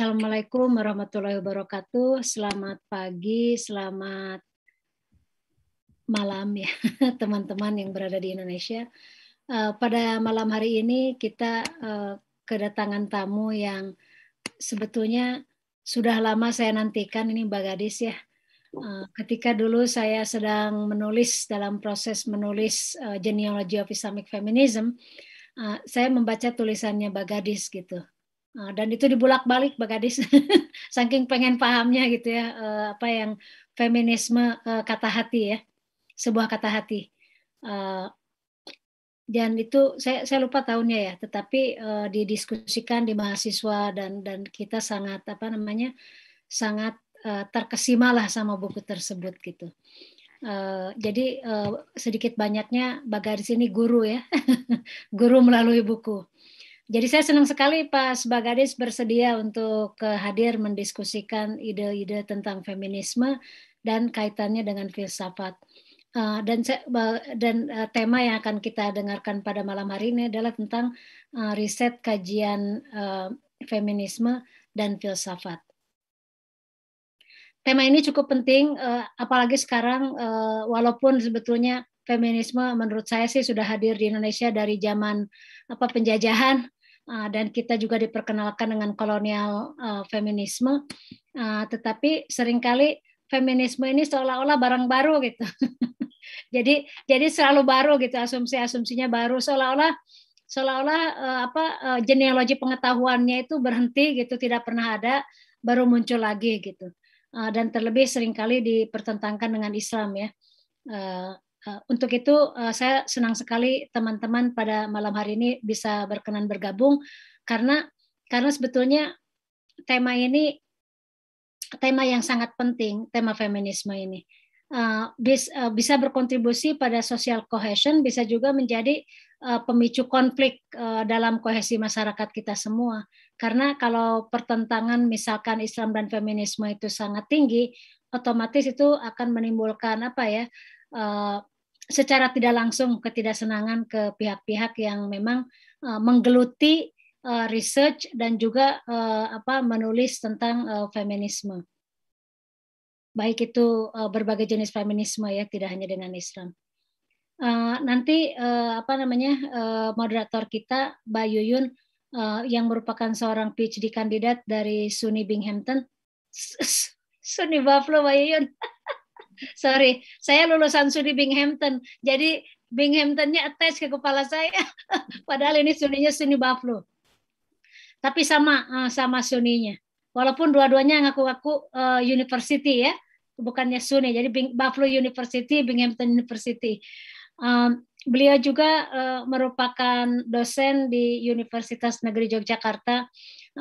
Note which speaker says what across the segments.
Speaker 1: Assalamualaikum warahmatullahi wabarakatuh. Selamat pagi, selamat malam ya teman-teman yang berada di Indonesia. Eh, pada malam hari ini kita eh, kedatangan tamu yang sebetulnya sudah lama saya nantikan ini Mbak Gadis ya. Eh, ketika dulu saya sedang menulis dalam proses menulis genealogy of Islamic Feminism, saya membaca tulisannya Mbak Gadis gitu Ah, dan itu dibulak-balik Mbak Gadis saking pengen pahamnya gitu ya eh, apa yang feminisme eh, kata hati ya sebuah kata hati eh, dan itu saya saya lupa tahunnya ya tetapi didiskusikan di mahasiswa dan dan kita sangat apa namanya sangat terkesima lah sama buku tersebut gitu Uh, jadi uh, sedikit banyaknya Mbak Garis ini guru ya, guru melalui buku. Jadi saya senang sekali Pak Sebagadis bersedia untuk hadir mendiskusikan ide-ide tentang feminisme dan kaitannya dengan filsafat. Eh, dan eh, dan eh, tema yang akan kita dengarkan pada malam hari ini adalah tentang riset kajian feminisme dan filsafat. Tema ini cukup penting, apalagi sekarang walaupun sebetulnya feminisme menurut saya sih sudah hadir di Indonesia dari zaman apa penjajahan Ah, dan kita juga diperkenalkan dengan kolonial uh, feminisme. Uh, tetapi seringkali feminisme ini seolah-olah barang baru gitu. jadi jadi selalu baru gitu asumsi-asumsinya baru seolah-olah seolah-olah uh, apa uh, genealogi pengetahuannya itu berhenti gitu tidak pernah ada baru muncul lagi gitu. Uh, dan terlebih seringkali dipertentangkan dengan Islam ya. Uh, Eh, untuk itu eh, saya senang sekali teman-teman pada malam hari ini bisa berkenan bergabung karena karena sebetulnya tema ini tema yang sangat penting tema feminisme ini eh, bisa berkontribusi pada social cohesion bisa juga menjadi pemicu konflik dalam kohesi masyarakat kita semua karena kalau pertentangan misalkan Islam dan feminisme itu sangat tinggi otomatis itu akan menimbulkan apa ya uh, secara tidak langsung ketidaksenangan ke pihak-pihak yang memang uh, menggeluti uh, research dan juga uh, apa menulis tentang uh, feminisme. Baik itu uh, berbagai jenis feminisme ya, tidak hanya dengan Islam. Uh, nanti uh, apa namanya uh, moderator kita Mbak Yuyun uh, yang merupakan seorang PhD kandidat dari SUNY Binghamton. SUNY Buffalo Mbak Yuyun. Sorry, saya lulusan studi Binghamton. Jadi Binghamtonnya attach ke kepala saya. Padahal ini suninya suni Buffalo. Tapi sama eh, sama suninya. Walaupun dua-duanya ngaku-ngaku eh, university ya, bukannya suni. Jadi Buffalo University, Binghamton University. beliau juga eh, merupakan dosen di Universitas Negeri Yogyakarta.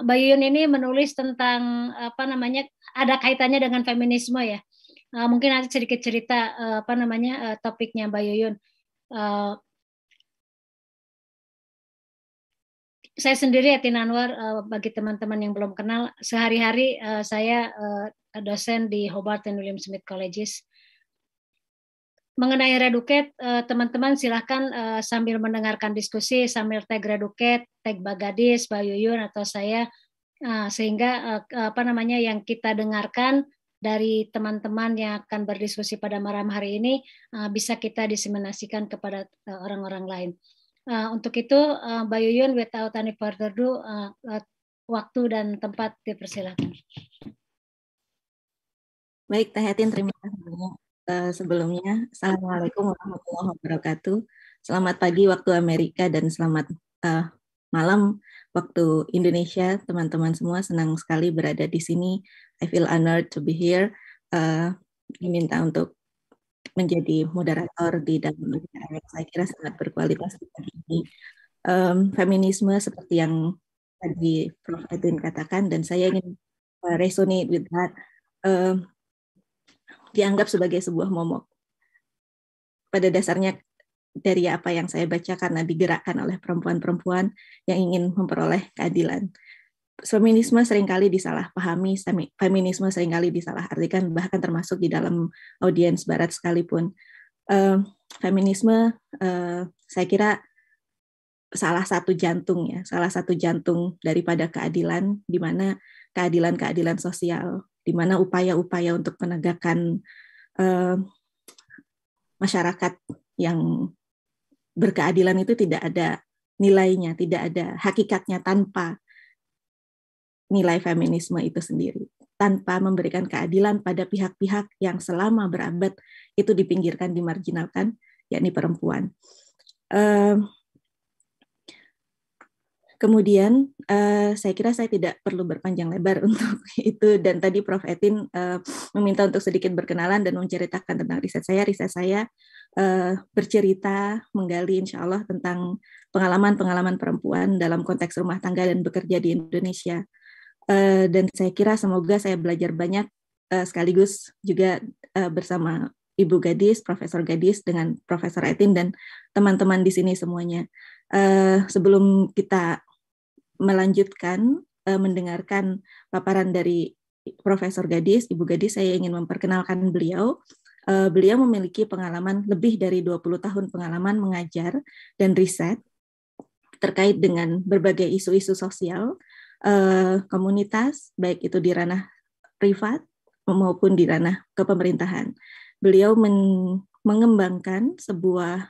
Speaker 1: Bayun ini menulis tentang apa namanya ada kaitannya dengan feminisme ya. Uh, mungkin nanti sedikit cerita uh, apa namanya uh, topiknya Mbak Yuyun. Uh, saya sendiri Atin ya, Anwar uh, bagi teman-teman yang belum kenal, sehari-hari uh, saya uh, dosen di Hobart and William Smith Colleges. Mengenai Reduket, teman-teman silahkan sambil mendengarkan diskusi, sambil tag Reduket, tag Bagadis, Mbak Yuyun atau saya, sehingga apa namanya yang kita dengarkan dari teman-teman yang akan berdiskusi pada malam hari ini eh, bisa kita diseminasikan kepada eh, orang-orang lain. Eh, untuk itu, Mbak Yuyun, without any further ado, waktu dan tempat dipersilakan. Baik, Teh Hetin, terima kasih banyak
Speaker 2: sebelumnya. Assalamualaikum warahmatullahi wabarakatuh. Selamat pagi waktu Amerika dan selamat uh, malam waktu Indonesia, teman-teman semua. Senang sekali berada di sini I feel honored to be here. Uh, diminta untuk menjadi moderator di dalam acara saya kira sangat berkualitas ini. Um, feminisme seperti yang tadi Prof. Edwin katakan dan saya ingin resonate with that um, dianggap sebagai sebuah momok. Pada dasarnya dari apa yang saya baca karena digerakkan oleh perempuan-perempuan yang ingin memperoleh keadilan feminisme seringkali disalahpahami, feminisme seringkali disalahartikan, bahkan termasuk di dalam audiens Barat sekalipun. Uh, feminisme, uh, saya kira salah satu jantung ya, salah satu jantung daripada keadilan, di mana keadilan-keadilan sosial, di mana upaya-upaya untuk penegakan uh, eh, masyarakat yang berkeadilan itu tidak ada nilainya, tidak ada hakikatnya tanpa nilai feminisme itu sendiri tanpa memberikan keadilan pada pihak-pihak yang selama berabad itu dipinggirkan, dimarginalkan, yakni perempuan. kemudian eh, saya kira saya tidak perlu berpanjang lebar untuk itu dan tadi Prof Etin eh, meminta untuk sedikit berkenalan dan menceritakan tentang riset saya. Riset saya eh, bercerita menggali insya Allah tentang pengalaman-pengalaman perempuan dalam konteks rumah tangga dan bekerja di Indonesia Eh, dan saya kira semoga saya belajar banyak uh, sekaligus juga uh, bersama Ibu Gadis, Profesor Gadis dengan Profesor Etin dan teman-teman di sini semuanya. Uh, sebelum kita melanjutkan uh, mendengarkan paparan dari Profesor Gadis, Ibu Gadis, saya ingin memperkenalkan beliau. Uh, beliau memiliki pengalaman lebih dari 20 tahun pengalaman mengajar dan riset terkait dengan berbagai isu-isu sosial uh, komunitas, baik itu di ranah privat maupun di ranah kepemerintahan. Beliau men mengembangkan sebuah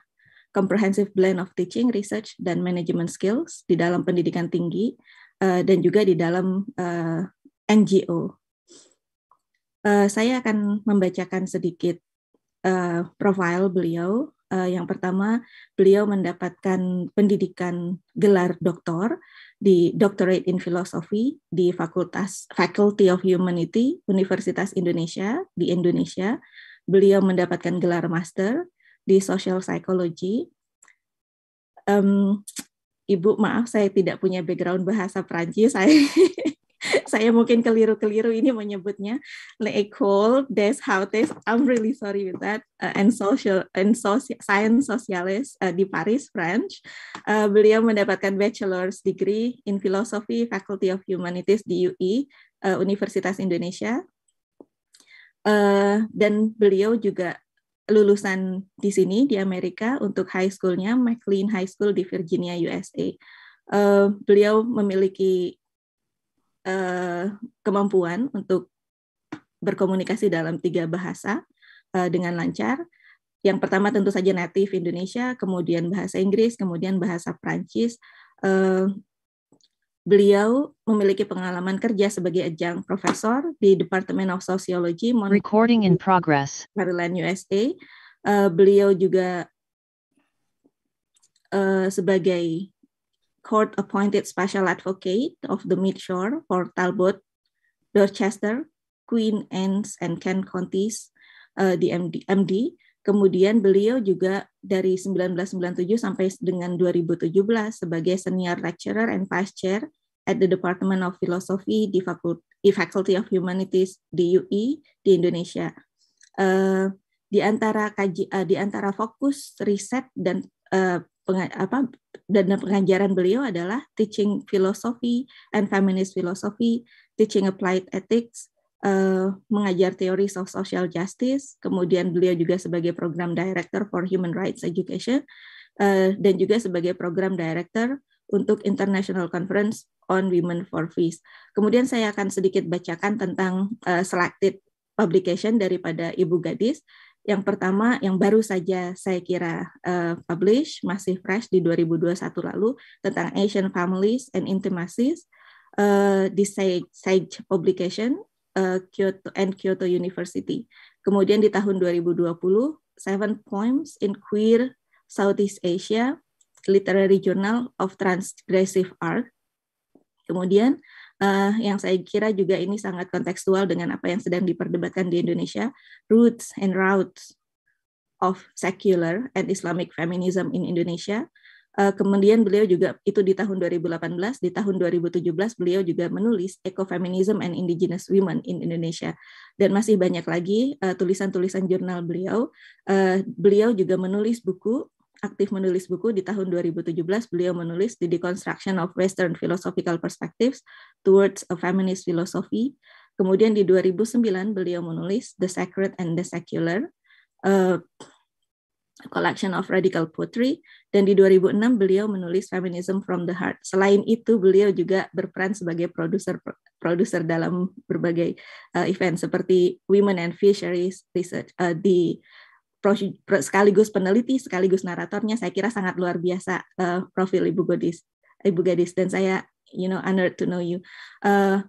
Speaker 2: comprehensive blend of teaching, research, dan management skills di dalam pendidikan tinggi uh, dan juga di dalam uh, eh, NGO. Uh, saya akan membacakan sedikit uh, profil beliau. Uh, yang pertama, beliau mendapatkan pendidikan gelar doktor di Doctorate in Philosophy di Fakultas Faculty of Humanity Universitas Indonesia di Indonesia. Beliau mendapatkan gelar master di Social Psychology. Um, Ibu, maaf saya tidak punya background bahasa Perancis. Saya saya mungkin keliru-keliru ini menyebutnya le Ecole des Hautes. I'm really sorry with that. Uh, and social and social science socialist uh, di Paris, French. Uh, beliau mendapatkan bachelor's degree in philosophy, Faculty of Humanities di UI, uh, Universitas Indonesia. Uh, dan beliau juga lulusan di sini di Amerika untuk high schoolnya McLean High School di Virginia USA. Uh, beliau memiliki Eh, kemampuan untuk berkomunikasi dalam tiga bahasa eh, dengan lancar. Yang pertama tentu saja native Indonesia, kemudian bahasa Inggris, kemudian bahasa Prancis. Eh, beliau memiliki pengalaman kerja sebagai ajang profesor di Department of Sociology Mon Recording in progress. Maryland USA. beliau juga sebagai court-appointed special advocate of the Midshore for Talbot, Dorchester, Queen Anne's, and Kent counties, uh, di MD, MD. Kemudian beliau juga dari 1997 sampai dengan 2017 sebagai senior lecturer and vice chair at the Department of Philosophy di Faculty of Humanities di UI e, di Indonesia. Uh, di antara kaji, uh, di antara fokus riset dan uh, apa, dan pengajaran beliau adalah teaching philosophy and feminist philosophy, teaching applied ethics, uh, mengajar teori of social justice, kemudian beliau juga sebagai program director for human rights education, uh, dan juga sebagai program director untuk International Conference on Women for Peace. Kemudian saya akan sedikit bacakan tentang uh, selected publication daripada Ibu Gadis yang pertama yang baru saja saya kira uh, publish masih fresh di 2021 lalu tentang Asian Families and Intimacies uh, di SAGE, SAGE Publication uh, Kyoto and Kyoto University. Kemudian di tahun 2020 Seven Poems in Queer Southeast Asia Literary Journal of Transgressive Art. Kemudian uh, yang saya kira juga ini sangat kontekstual dengan apa yang sedang diperdebatkan di Indonesia, roots and routes of secular and Islamic feminism in Indonesia. Uh, kemudian beliau juga itu di tahun 2018, di tahun 2017 beliau juga menulis Ecofeminism and Indigenous Women in Indonesia dan masih banyak lagi eh, tulisan-tulisan uh, jurnal beliau. Uh, beliau juga menulis buku aktif menulis buku di tahun 2017 beliau menulis The Deconstruction of Western Philosophical Perspectives Towards a Feminist Philosophy. Kemudian di 2009 beliau menulis The Sacred and the Secular a eh, Collection of Radical Poetry dan di 2006 beliau menulis Feminism from the Heart. Selain itu beliau juga berperan sebagai produser produser dalam berbagai uh, event seperti Women and Fisheries Research uh, di sekaligus peneliti, sekaligus naratornya, saya kira sangat luar biasa uh, profil Ibu gadis Ibu Gadis, dan saya, you know, honored to know you. Uh,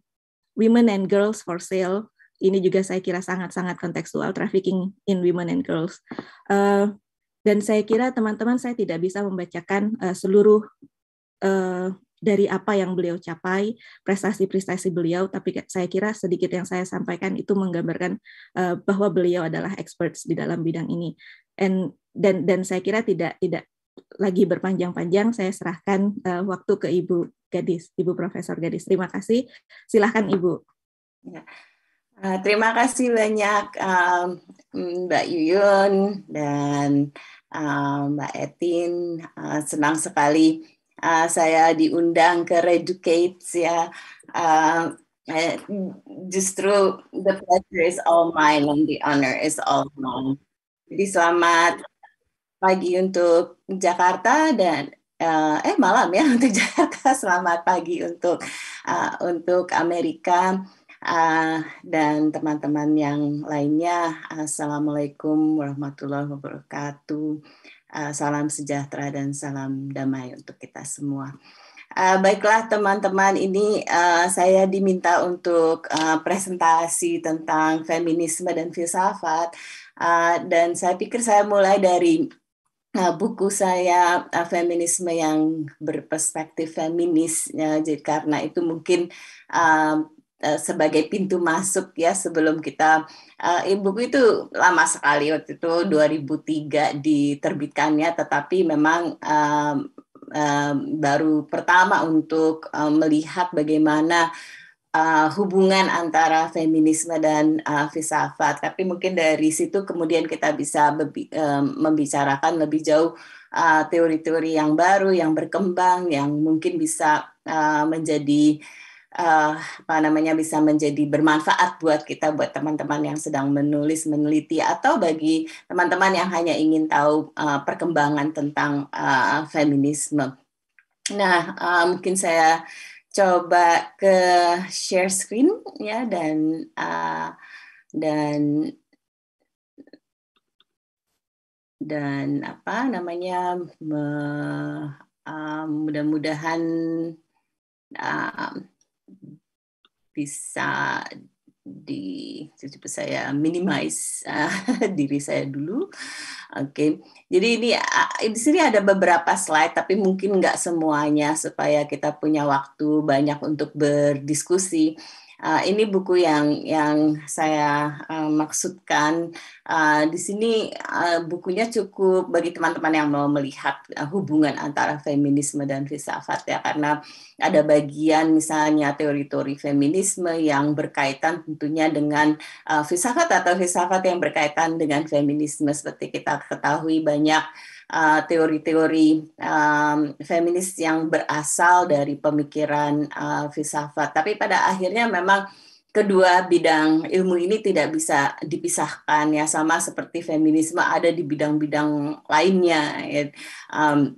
Speaker 2: Women and Girls for Sale, ini juga saya kira sangat-sangat kontekstual, trafficking in women and girls. Uh, dan saya kira teman-teman saya tidak bisa membacakan uh, seluruh uh, dari apa yang beliau capai, prestasi-prestasi beliau, tapi saya kira sedikit yang saya sampaikan itu menggambarkan uh, bahwa beliau adalah experts di dalam bidang ini. And dan dan saya kira tidak tidak lagi berpanjang-panjang, saya serahkan uh, waktu ke Ibu Gadis, Ibu Profesor Gadis. Terima kasih. Silahkan Ibu.
Speaker 3: Uh, terima kasih banyak um, Mbak Yuyun dan uh, Mbak Etin. Uh, senang sekali uh, saya diundang ke Reducate ya. Uh, justru the pleasure is all mine and the honor is all mine. Jadi selamat pagi untuk Jakarta dan uh, eh malam ya untuk Jakarta, selamat pagi untuk uh, untuk Amerika uh, dan teman-teman yang lainnya. Assalamualaikum warahmatullahi wabarakatuh. Eh, salam sejahtera dan salam damai untuk kita semua. Uh, baiklah teman-teman, ini uh, saya diminta untuk uh, presentasi tentang feminisme dan filsafat, uh, dan saya pikir saya mulai dari uh, buku saya uh, feminisme yang berperspektif feminis, ya, jadi karena itu mungkin uh, Eh, sebagai pintu masuk ya sebelum kita uh, eh, buku itu lama sekali waktu itu 2003 hmm. diterbitkannya tetapi memang um, um, baru pertama untuk um, melihat bagaimana uh, hubungan antara feminisme dan uh, filsafat tapi mungkin dari situ kemudian kita bisa bebi, um, membicarakan lebih jauh teori-teori uh, yang baru yang berkembang yang mungkin bisa uh, menjadi uh, apa namanya bisa menjadi bermanfaat buat kita buat teman-teman yang sedang menulis meneliti atau bagi teman-teman yang hanya ingin tahu uh, perkembangan tentang uh, feminisme. Nah, uh, mungkin saya coba ke share screen ya dan uh, dan dan apa namanya uh, mudah-mudahan uh, bisa di coba saya minimize uh, diri saya dulu. Oke, okay. jadi ini uh, di sini ada beberapa slide, tapi mungkin nggak semuanya supaya kita punya waktu banyak untuk berdiskusi. Eh, ini buku yang yang saya uh, maksudkan uh, di sini uh, bukunya cukup bagi teman-teman yang mau melihat uh, hubungan antara feminisme dan filsafat ya karena ada bagian misalnya teori-teori feminisme yang berkaitan tentunya dengan uh, filsafat atau filsafat yang berkaitan dengan feminisme seperti kita ketahui banyak teori eh, teori-teori um, feminis yang berasal dari pemikiran uh, filsafat. Tapi pada akhirnya memang kedua bidang ilmu ini tidak bisa dipisahkan ya sama seperti feminisme ada di bidang-bidang lainnya. Ya. Um,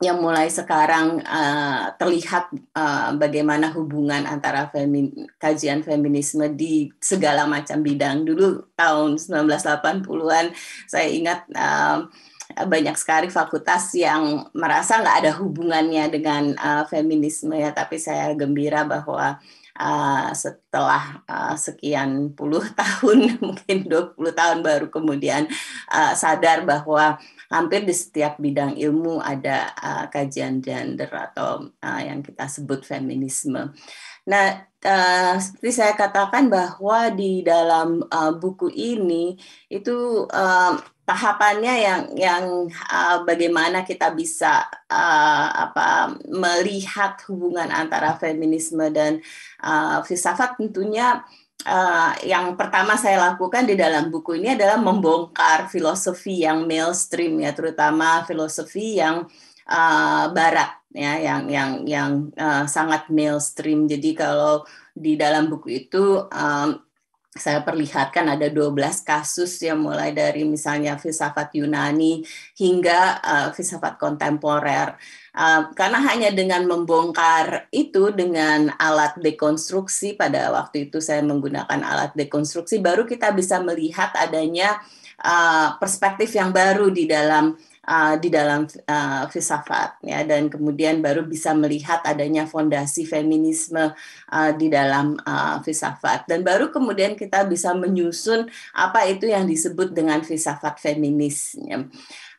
Speaker 3: yang mulai sekarang uh, terlihat uh, bagaimana hubungan antara femin, kajian feminisme di segala macam bidang. Dulu tahun 1980-an saya ingat uh, banyak sekali fakultas yang merasa nggak ada hubungannya dengan uh, feminisme ya tapi saya gembira bahwa uh, setelah uh, sekian puluh tahun mungkin 20 tahun baru kemudian uh, sadar bahwa hampir di setiap bidang ilmu ada uh, kajian gender atau uh, yang kita sebut feminisme. Nah, uh, seperti saya katakan bahwa di dalam uh, buku ini itu uh, tahapannya yang yang uh, bagaimana kita bisa uh, apa melihat hubungan antara feminisme dan uh, filsafat tentunya uh, yang pertama saya lakukan di dalam buku ini adalah membongkar filosofi yang mainstream ya terutama filosofi yang uh, barat ya yang yang yang uh, sangat mainstream. Jadi kalau di dalam buku itu um, saya perlihatkan ada 12 kasus yang mulai dari misalnya filsafat Yunani hingga uh, filsafat kontemporer. Uh, karena hanya dengan membongkar itu dengan alat dekonstruksi pada waktu itu saya menggunakan alat dekonstruksi baru kita bisa melihat adanya uh, perspektif yang baru di dalam Eh, di dalam uh, filsafat ya dan kemudian baru bisa melihat adanya fondasi feminisme uh, di dalam uh, filsafat dan baru kemudian kita bisa menyusun apa itu yang disebut dengan filsafat feminisnya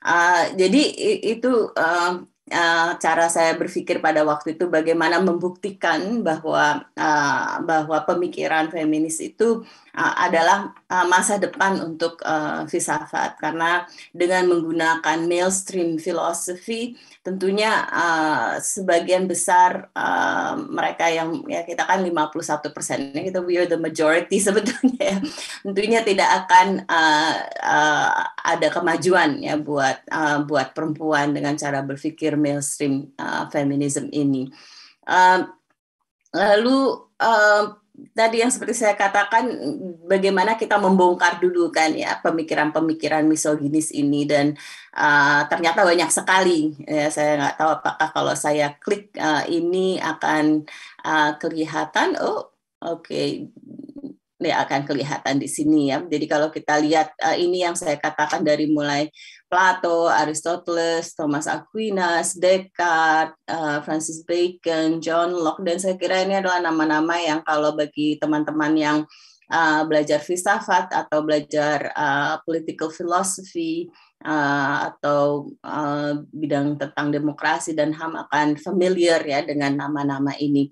Speaker 3: Uh, jadi itu uh, uh, cara saya berpikir pada waktu itu bagaimana membuktikan bahwa uh, bahwa pemikiran feminis itu uh, adalah uh, masa depan untuk uh, filsafat karena dengan menggunakan mainstream philosophy tentunya uh, sebagian besar uh, mereka yang ya kita kan 51 ini kita we are the majority sebetulnya ya. tentunya tidak akan uh, uh, ada kemajuan ya buat uh, buat perempuan dengan cara berpikir mainstream uh, feminism ini. Uh, lalu uh, tadi yang seperti saya katakan bagaimana kita membongkar dulu kan ya pemikiran-pemikiran misoginis ini dan uh, ternyata banyak sekali ya, saya nggak tahu apakah kalau saya klik uh, ini akan uh, kelihatan oh oke okay. ini akan kelihatan di sini ya jadi kalau kita lihat uh, ini yang saya katakan dari mulai Plato, Aristoteles, Thomas Aquinas, Descartes, eh, Francis Bacon, John Locke, dan saya kira ini adalah nama-nama yang kalau bagi teman-teman yang eh, belajar filsafat atau belajar eh, political philosophy atau bidang tentang demokrasi dan HAM akan familiar ya dengan nama-nama ini.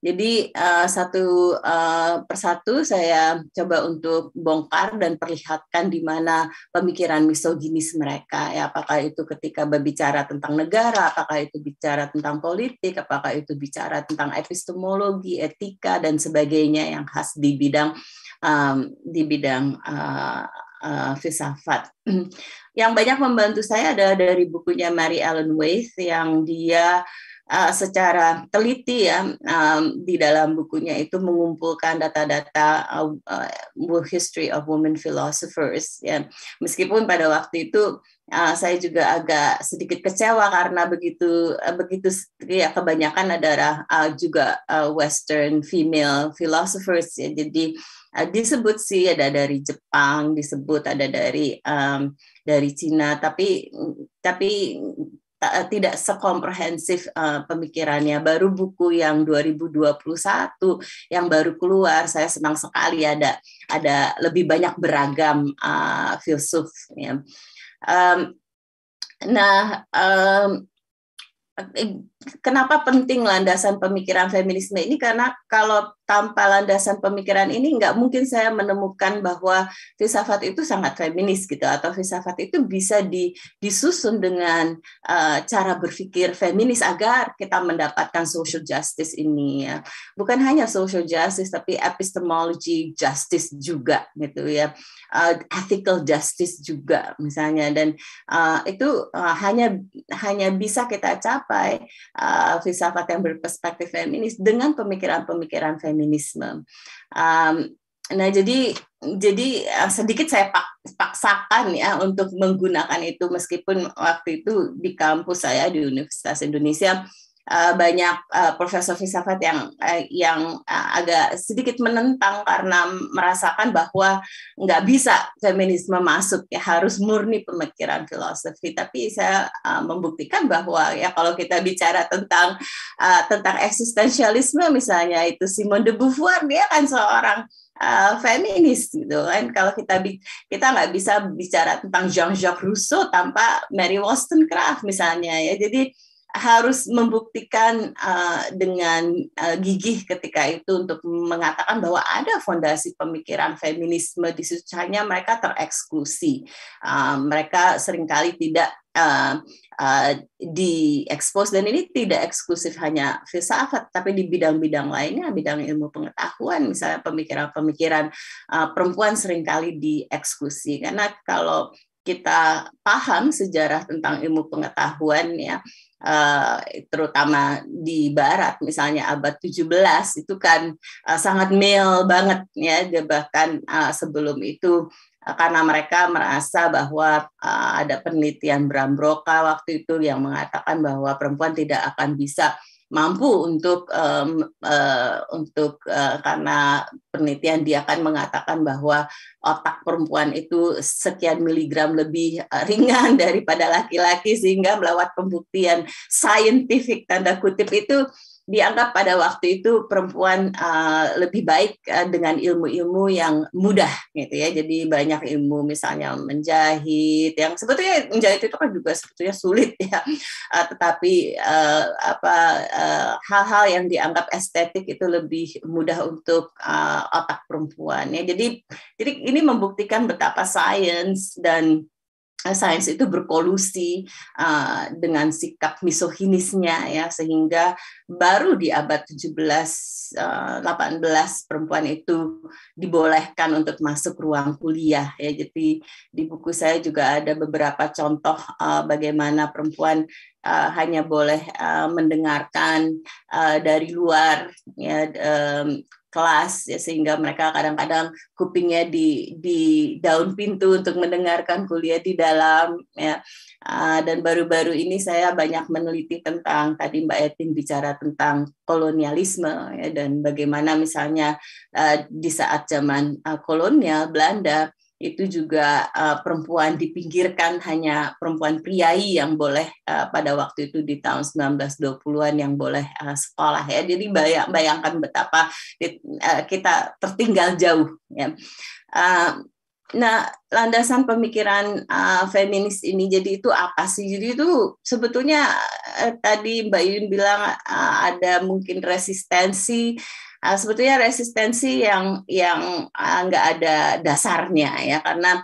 Speaker 3: Jadi uh, satu uh, persatu saya coba untuk bongkar dan perlihatkan di mana pemikiran misoginis mereka. Ya, apakah itu ketika berbicara tentang negara, apakah itu bicara tentang politik, apakah itu bicara tentang epistemologi, etika dan sebagainya yang khas di bidang um, di bidang uh, uh, filsafat. Yang banyak membantu saya adalah dari bukunya Mary Ellen Weiss yang dia uh, secara teliti ya um, di dalam bukunya itu mengumpulkan data-data uh, uh, history of women philosophers ya meskipun pada waktu itu uh, saya juga agak sedikit kecewa karena begitu uh, begitu ya kebanyakan adalah uh, juga uh, Western female philosophers ya jadi uh, disebut sih ada dari Jepang disebut ada dari um, dari Cina tapi tapi Eh, tidak sekomprehensif uh, pemikirannya. Baru buku yang 2021 yang baru keluar, saya senang sekali ada ada lebih banyak beragam uh, filsuf. Ya. Um, nah, um, kenapa penting landasan pemikiran feminisme ini? Karena kalau tanpa landasan pemikiran ini nggak mungkin saya menemukan bahwa filsafat itu sangat feminis gitu atau filsafat itu bisa di, disusun dengan uh, cara berpikir feminis agar kita mendapatkan social justice ini ya. Bukan hanya social justice tapi epistemology justice juga gitu ya. Uh, ethical justice juga misalnya dan uh, itu uh, hanya hanya bisa kita capai uh, filsafat yang berperspektif feminis dengan pemikiran-pemikiran feminis feminisme. Um, nah jadi jadi eh, sedikit saya paksakan ya untuk menggunakan itu meskipun waktu itu di kampus saya di Universitas Indonesia Eh, banyak uh, profesor filsafat yang uh, yang uh, agak sedikit menentang karena merasakan bahwa nggak bisa feminisme masuk ya harus murni pemikiran filosofi tapi saya uh, membuktikan bahwa ya kalau kita bicara tentang uh, tentang eksistensialisme misalnya itu Simone de Beauvoir dia kan seorang Uh, feminis gitu kan kalau kita kita nggak bisa bicara tentang Jean-Jacques Rousseau tanpa Mary Wollstonecraft misalnya ya jadi uh, harus membuktikan uh, dengan uh, gigih ketika itu untuk mengatakan bahwa ada fondasi pemikiran feminisme di situ hanya mereka tereksklusi uh, mereka seringkali tidak uh, uh, diekspos dan ini tidak eksklusif hanya filsafat tapi di bidang-bidang lainnya bidang ilmu pengetahuan misalnya pemikiran-pemikiran uh, perempuan seringkali dieksklusi karena kalau kita paham sejarah tentang ilmu pengetahuan ya uh, terutama di barat misalnya abad 17 itu kan uh, sangat male banget ya bahkan uh, sebelum itu karena mereka merasa bahwa uh, ada penelitian Bram Broca waktu itu yang mengatakan bahwa perempuan tidak akan bisa mampu untuk um, uh, untuk uh, karena penelitian dia akan mengatakan bahwa otak perempuan itu sekian miligram lebih eh, ringan daripada laki-laki sehingga melawat pembuktian saintifik tanda kutip itu dianggap pada waktu itu perempuan uh, lebih baik uh, dengan ilmu-ilmu yang mudah gitu ya. Jadi banyak ilmu misalnya menjahit yang sebetulnya menjahit itu kan juga sebetulnya sulit ya. Uh, tetapi uh, apa hal hal-hal yang dianggap estetik itu lebih mudah untuk uh, otak perempuan ya. Jadi jadi ini membuktikan betapa sains dan sains itu berkolusi uh, dengan sikap misoginisnya ya sehingga baru di abad 17 uh, 18 perempuan itu dibolehkan untuk masuk ruang kuliah ya jadi di buku saya juga ada beberapa contoh uh, bagaimana perempuan uh, hanya boleh uh, mendengarkan uh, dari luar ya um, kelas ya, sehingga mereka kadang-kadang kupingnya di di daun pintu untuk mendengarkan kuliah di dalam ya uh, dan baru-baru ini saya banyak meneliti tentang tadi Mbak Etin bicara tentang kolonialisme ya dan bagaimana misalnya uh, di saat zaman uh, kolonial Belanda itu juga uh, perempuan dipinggirkan hanya perempuan priai yang boleh uh, pada waktu itu di tahun 1920-an yang boleh uh, sekolah ya. Jadi bayang, bayangkan betapa di, uh, kita tertinggal jauh ya. Uh, Nah, landasan pemikiran uh, feminis ini jadi itu apa sih? Jadi itu sebetulnya uh, tadi Mbak Yun bilang uh, ada mungkin resistensi uh, sebetulnya resistensi yang yang ah, nggak uh, ada dasarnya ya karena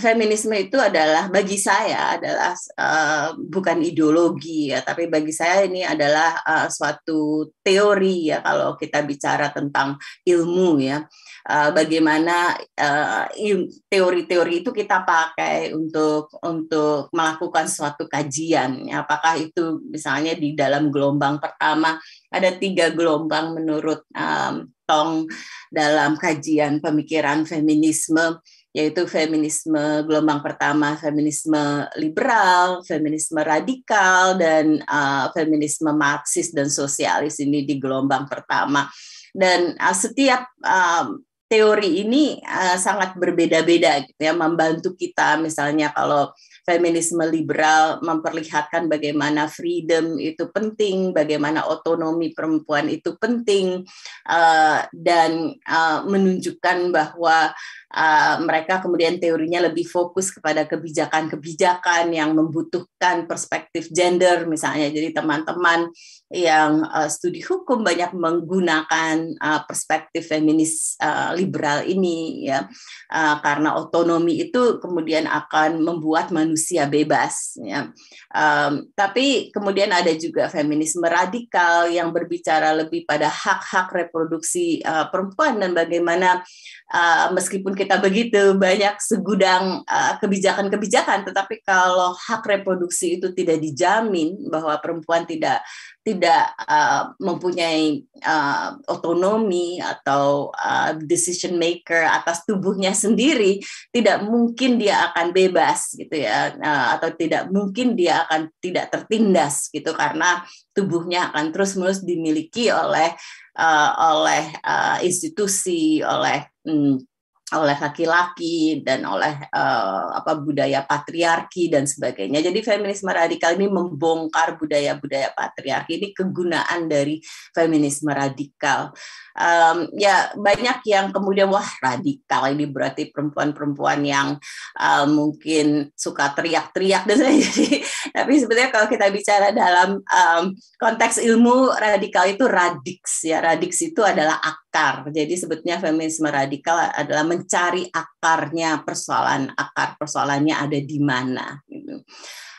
Speaker 3: feminisme itu adalah bagi saya adalah uh, bukan ideologi ya tapi bagi saya ini adalah uh, suatu teori ya kalau kita bicara tentang ilmu ya uh, bagaimana teori teori-teori itu kita pakai untuk untuk melakukan suatu kajian ya. apakah itu misalnya di dalam gelombang pertama ada tiga gelombang menurut um, Tong dalam kajian pemikiran feminisme yaitu feminisme gelombang pertama, feminisme liberal, feminisme radikal, dan uh, feminisme marxis dan sosialis ini di gelombang pertama. Dan uh, setiap uh, teori ini uh, sangat berbeda-beda, gitu ya, membantu kita misalnya kalau feminisme liberal memperlihatkan bagaimana freedom itu penting, bagaimana otonomi perempuan itu penting, uh, dan uh, menunjukkan bahwa uh, mereka kemudian teorinya lebih fokus kepada kebijakan-kebijakan yang membutuhkan perspektif gender misalnya. Jadi teman-teman yang uh, studi hukum banyak menggunakan uh, perspektif feminis uh, liberal ini ya uh, karena otonomi itu kemudian akan membuat manusia bebas ya. Um, tapi kemudian ada juga feminisme radikal yang berbicara lebih pada hak-hak reproduksi uh, perempuan dan bagaimana uh, meskipun kita begitu banyak segudang kebijakan eh, kebijakan-kebijakan, tetapi kalau hak reproduksi itu tidak dijamin bahwa perempuan tidak tidak uh, mempunyai uh, otonomi atau uh, decision maker atas tubuhnya sendiri, tidak mungkin dia akan bebas gitu ya, uh, atau tidak mungkin dia akan tidak tertindas gitu karena tubuhnya akan terus menerus dimiliki oleh uh, oleh uh, institusi, oleh hmm, oleh laki-laki dan oleh uh, apa budaya patriarki dan sebagainya. Jadi feminisme radikal ini membongkar budaya-budaya patriarki ini kegunaan dari feminisme radikal um, ya banyak yang kemudian wah radikal ini berarti perempuan-perempuan yang uh, mungkin suka teriak-teriak dan lain-lain tapi sebenarnya kalau kita bicara dalam um, konteks ilmu radikal itu radix ya radix itu adalah akar jadi sebetulnya feminisme radikal adalah mencari akarnya persoalan akar persoalannya ada di mana gitu.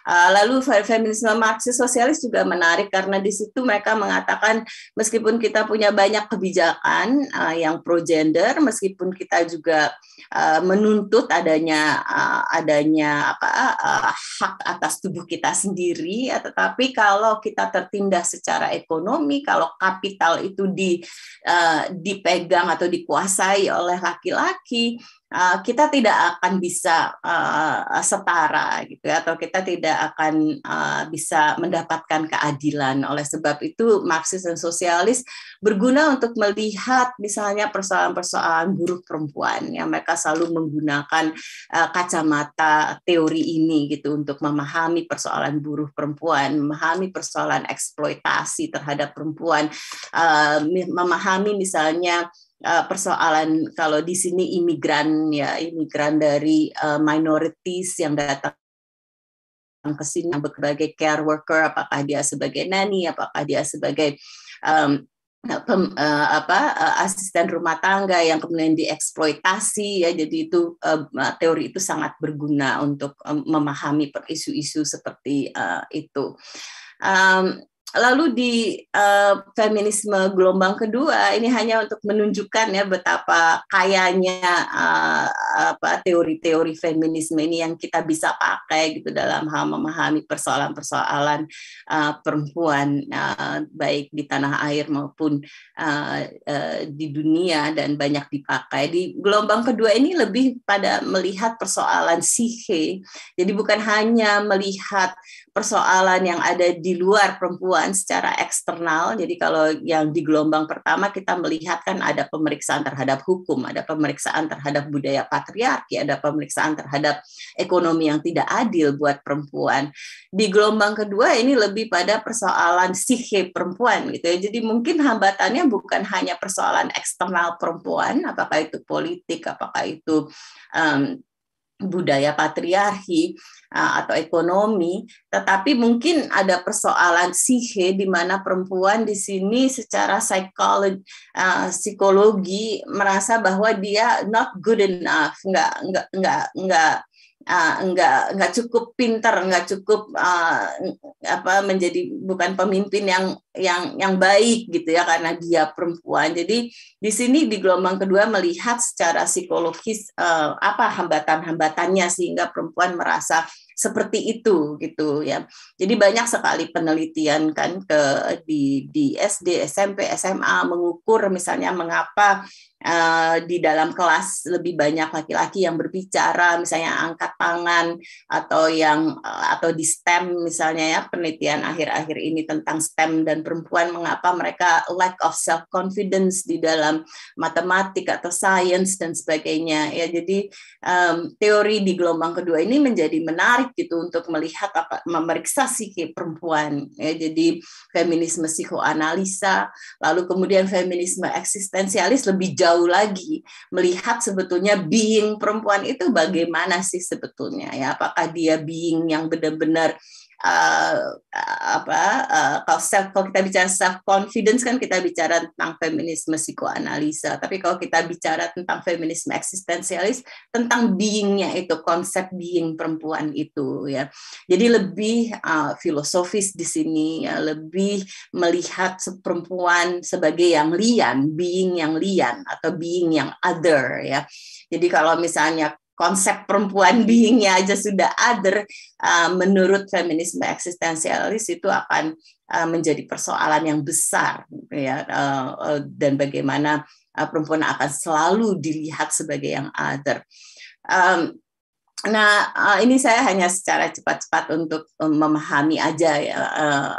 Speaker 3: Eh, lalu feminisme Marxis sosialis juga menarik karena di situ mereka mengatakan meskipun kita punya banyak kebijakan eh, yang pro gender, meskipun kita juga eh, menuntut adanya adanya apa hak atas tubuh kita sendiri, ya, tetapi kalau kita tertindas secara ekonomi, kalau kapital itu di dipegang atau dikuasai oleh laki-laki, Eh, kita tidak akan bisa eh, setara gitu ya, atau kita tidak akan eh, bisa mendapatkan keadilan. Oleh sebab itu Marxis dan sosialis berguna untuk melihat misalnya persoalan-persoalan buruh perempuan yang mereka selalu menggunakan kacamata teori ini gitu untuk memahami persoalan buruh perempuan, memahami persoalan eksploitasi terhadap perempuan, memahami misalnya Eh, persoalan kalau di sini imigran ya imigran dari uh, minorities yang datang ke sini yang berbagai care worker apakah dia sebagai nani apakah dia sebagai um, pem, uh, apa uh, asisten rumah tangga yang kemudian dieksploitasi ya jadi itu uh, teori itu sangat berguna untuk um, memahami isu-isu seperti uh, itu um, Lalu di uh, feminisme gelombang kedua ini hanya untuk menunjukkan ya betapa kayanya uh, apa teori-teori feminisme ini yang kita bisa pakai gitu dalam hal memahami persoalan-persoalan uh, perempuan uh, baik di tanah air maupun uh, uh, di dunia dan banyak dipakai. Di gelombang kedua ini lebih pada melihat persoalan sihe Jadi bukan hanya melihat persoalan yang ada di luar perempuan secara eksternal. Jadi kalau yang di gelombang pertama kita melihat kan ada pemeriksaan terhadap hukum, ada pemeriksaan terhadap budaya patriarki, ada pemeriksaan terhadap ekonomi yang tidak adil buat perempuan. Di gelombang kedua ini lebih pada persoalan psikhe perempuan gitu ya. Jadi mungkin hambatannya bukan hanya persoalan eksternal perempuan, apakah itu politik, apakah itu um, budaya patriarki, Eh, atau ekonomi, tetapi mungkin ada persoalan psihe di mana perempuan di sini secara psikologi, eh, psikologi merasa bahwa dia not good enough, nggak nggak nggak nggak eh, nggak nggak cukup pintar, nggak cukup apa menjadi bukan pemimpin yang yang yang baik gitu ya karena dia perempuan jadi di sini di gelombang kedua melihat secara psikologis apa hambatan-hambatannya sehingga perempuan merasa seperti itu gitu ya. Jadi banyak sekali penelitian kan ke di di SD, SMP, SMA mengukur misalnya mengapa Eh, di dalam kelas lebih banyak laki-laki yang berbicara misalnya angkat tangan atau yang uh, atau di STEM misalnya ya penelitian akhir-akhir ini tentang STEM dan perempuan mengapa mereka lack of self confidence di dalam matematik atau sains dan sebagainya ya jadi um, teori di gelombang kedua ini menjadi menarik gitu untuk melihat apa memeriksa psikik perempuan ya jadi feminisme psikoanalisa lalu kemudian feminisme eksistensialis lebih jauh tahu lagi melihat sebetulnya being perempuan itu bagaimana sih sebetulnya ya apakah dia being yang benar-benar uh, apa uh, kalau self kalau kita bicara self confidence kan kita bicara tentang feminisme psikoanalisa tapi kalau kita bicara tentang feminisme eksistensialis tentang beingnya itu konsep being perempuan itu ya jadi lebih uh, filosofis di sini ya lebih melihat perempuan sebagai yang lian being yang lian atau being yang other ya jadi kalau misalnya konsep perempuan beingnya aja sudah other, eh, menurut feminisme eksistensialis itu akan eh, menjadi persoalan yang besar, ya, uh, dan bagaimana uh, perempuan akan selalu dilihat sebagai yang other. Um, Nah, eh, ini saya hanya secara cepat-cepat untuk eh, memahami aja ya eh,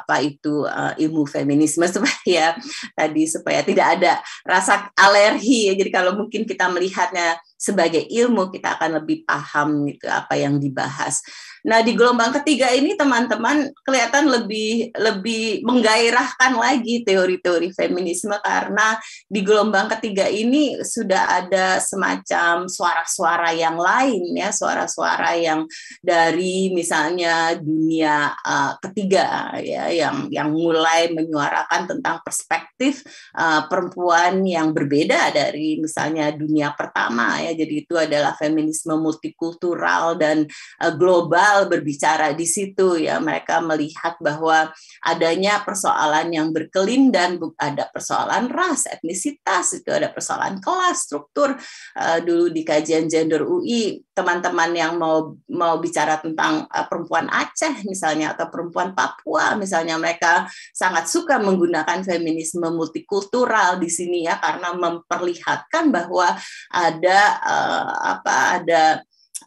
Speaker 3: apa itu ilmu feminisme supaya tadi supaya tidak ada rasa alergi. Jadi kalau mungkin kita melihatnya sebagai ilmu, kita akan lebih paham gitu apa yang dibahas. Nah di gelombang ketiga ini teman-teman kelihatan lebih lebih menggairahkan lagi teori-teori feminisme karena di gelombang ketiga ini sudah ada semacam suara-suara yang lain ya suara-suara yang dari misalnya dunia uh, ketiga ya yang yang mulai menyuarakan tentang perspektif uh, perempuan yang berbeda dari misalnya dunia pertama ya jadi itu adalah feminisme multikultural dan uh, global hal berbicara di situ ya mereka melihat bahwa adanya persoalan yang berkelindan ada persoalan ras etnisitas itu ada persoalan kelas struktur uh, dulu di kajian gender UI teman-teman yang mau mau bicara tentang uh, perempuan Aceh misalnya atau perempuan Papua misalnya mereka sangat suka menggunakan feminisme multikultural di sini ya karena memperlihatkan bahwa ada uh, apa ada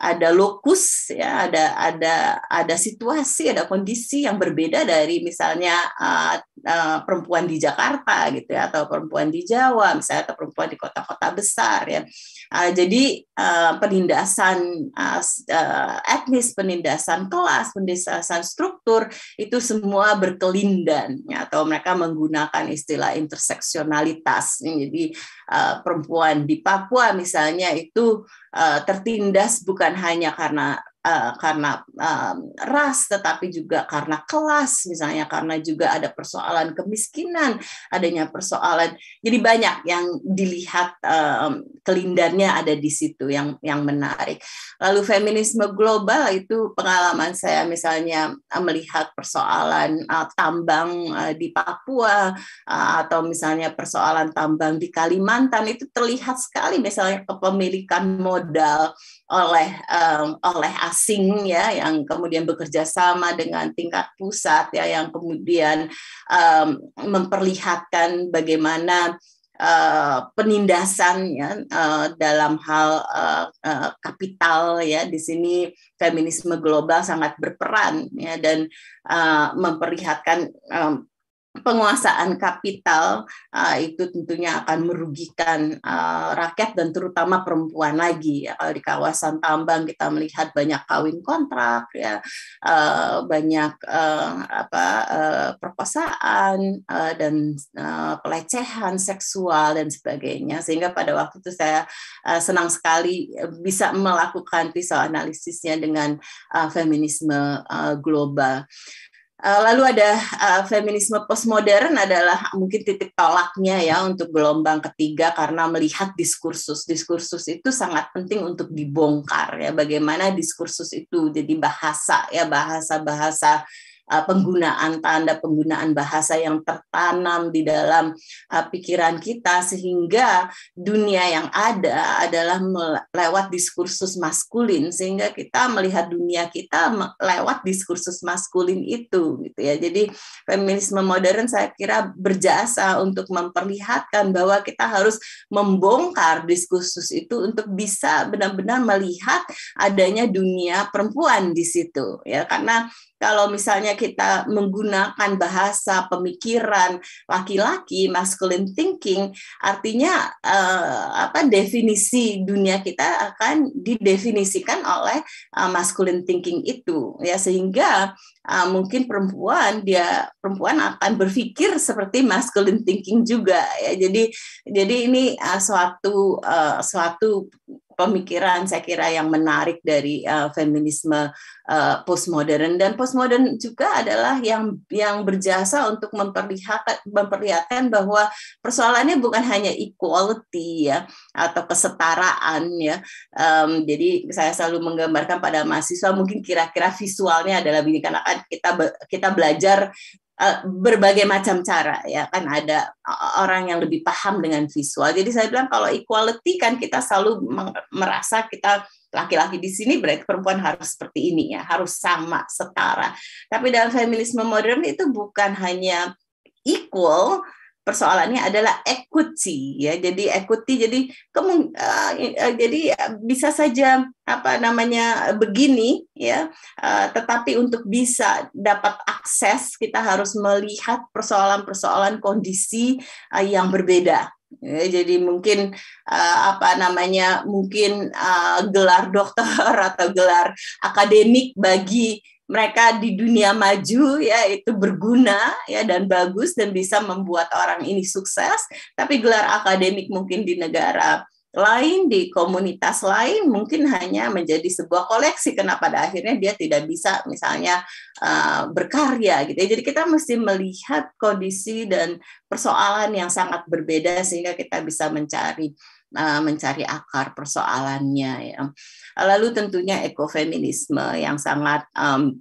Speaker 3: ada lokus ya ada ada ada situasi ada kondisi yang berbeda dari misalnya uh, uh, perempuan di Jakarta gitu ya atau perempuan di Jawa misalnya atau perempuan di kota-kota besar ya Uh, jadi uh, penindasan uh, etnis, penindasan kelas, penindasan struktur itu semua berkelindan ya, atau mereka menggunakan istilah interseksionalitas. Jadi uh, perempuan di Papua misalnya itu uh, tertindas bukan hanya karena Uh, karena um, ras, tetapi juga karena kelas, misalnya karena juga ada persoalan kemiskinan, adanya persoalan. Jadi banyak yang dilihat um, kelindannya ada di situ yang yang menarik. Lalu feminisme global itu pengalaman saya misalnya melihat persoalan uh, tambang uh, di Papua uh, atau misalnya persoalan tambang di Kalimantan itu terlihat sekali misalnya kepemilikan modal oleh um, oleh asing ya yang kemudian bekerja sama dengan tingkat pusat ya yang kemudian um, memperlihatkan bagaimana uh, penindasan ya uh, dalam hal uh, uh, kapital ya di sini feminisme global sangat berperan ya dan uh, memperlihatkan um, penguasaan kapital uh, itu tentunya akan merugikan uh, rakyat dan terutama perempuan lagi ya kalau di kawasan tambang kita melihat banyak kawin kontrak ya uh, banyak uh, apa uh, perkosaan uh, dan uh, pelecehan seksual dan sebagainya sehingga pada waktu itu saya uh, senang sekali bisa melakukan pisau analisisnya dengan uh, feminisme uh, global. Eh, lalu ada uh, feminisme postmodern adalah mungkin titik tolaknya ya untuk gelombang ketiga karena melihat diskursus diskursus itu sangat penting untuk dibongkar ya bagaimana diskursus itu jadi bahasa ya bahasa bahasa uh, penggunaan tanda, penggunaan bahasa yang tertanam di dalam uh, pikiran kita sehingga dunia yang ada adalah lewat diskursus maskulin sehingga kita melihat dunia kita lewat diskursus maskulin itu gitu ya. Jadi feminisme modern saya kira berjasa untuk memperlihatkan bahwa kita harus membongkar diskursus itu untuk bisa benar-benar melihat adanya dunia perempuan di situ ya karena kalau misalnya kita menggunakan bahasa pemikiran laki-laki masculine thinking artinya uh, apa definisi dunia kita akan didefinisikan oleh uh, masculine thinking itu ya sehingga uh, mungkin perempuan dia perempuan akan berpikir seperti masculine thinking juga ya jadi jadi ini uh, suatu uh, suatu pemikiran saya kira yang menarik dari uh, feminisme uh, postmodern dan postmodern juga adalah yang yang berjasa untuk memperlihatkan memperlihatkan bahwa persoalannya bukan hanya equality ya atau kesetaraan ya um, jadi saya selalu menggambarkan pada mahasiswa mungkin kira-kira visualnya adalah begini karena kan kita kita kita belajar Eh, berbagai macam cara ya kan ada e, e, orang yang lebih paham dengan visual. Jadi saya bilang kalau equality kan kita selalu merasa kita laki-laki di sini berarti perempuan harus seperti ini ya, harus sama, setara. Tapi dalam feminisme modern itu bukan hanya equal persoalannya adalah equity ya jadi equity jadi kemung uh, jadi eh, bisa saja apa namanya begini ya uh, tetapi untuk bisa dapat akses kita harus melihat persoalan-persoalan kondisi uh, yang berbeda ya, jadi mungkin uh, apa namanya mungkin uh, gelar dokter atau gelar akademik bagi mereka di dunia maju ya itu berguna ya dan bagus dan bisa membuat orang ini sukses tapi gelar akademik mungkin di negara lain di komunitas lain mungkin hanya menjadi sebuah koleksi karena pada akhirnya dia tidak bisa misalnya uh, berkarya gitu ya. jadi kita mesti melihat kondisi dan persoalan yang sangat berbeda sehingga kita bisa mencari uh, mencari akar persoalannya ya Lalu tentunya ekofeminisme yang sangat um,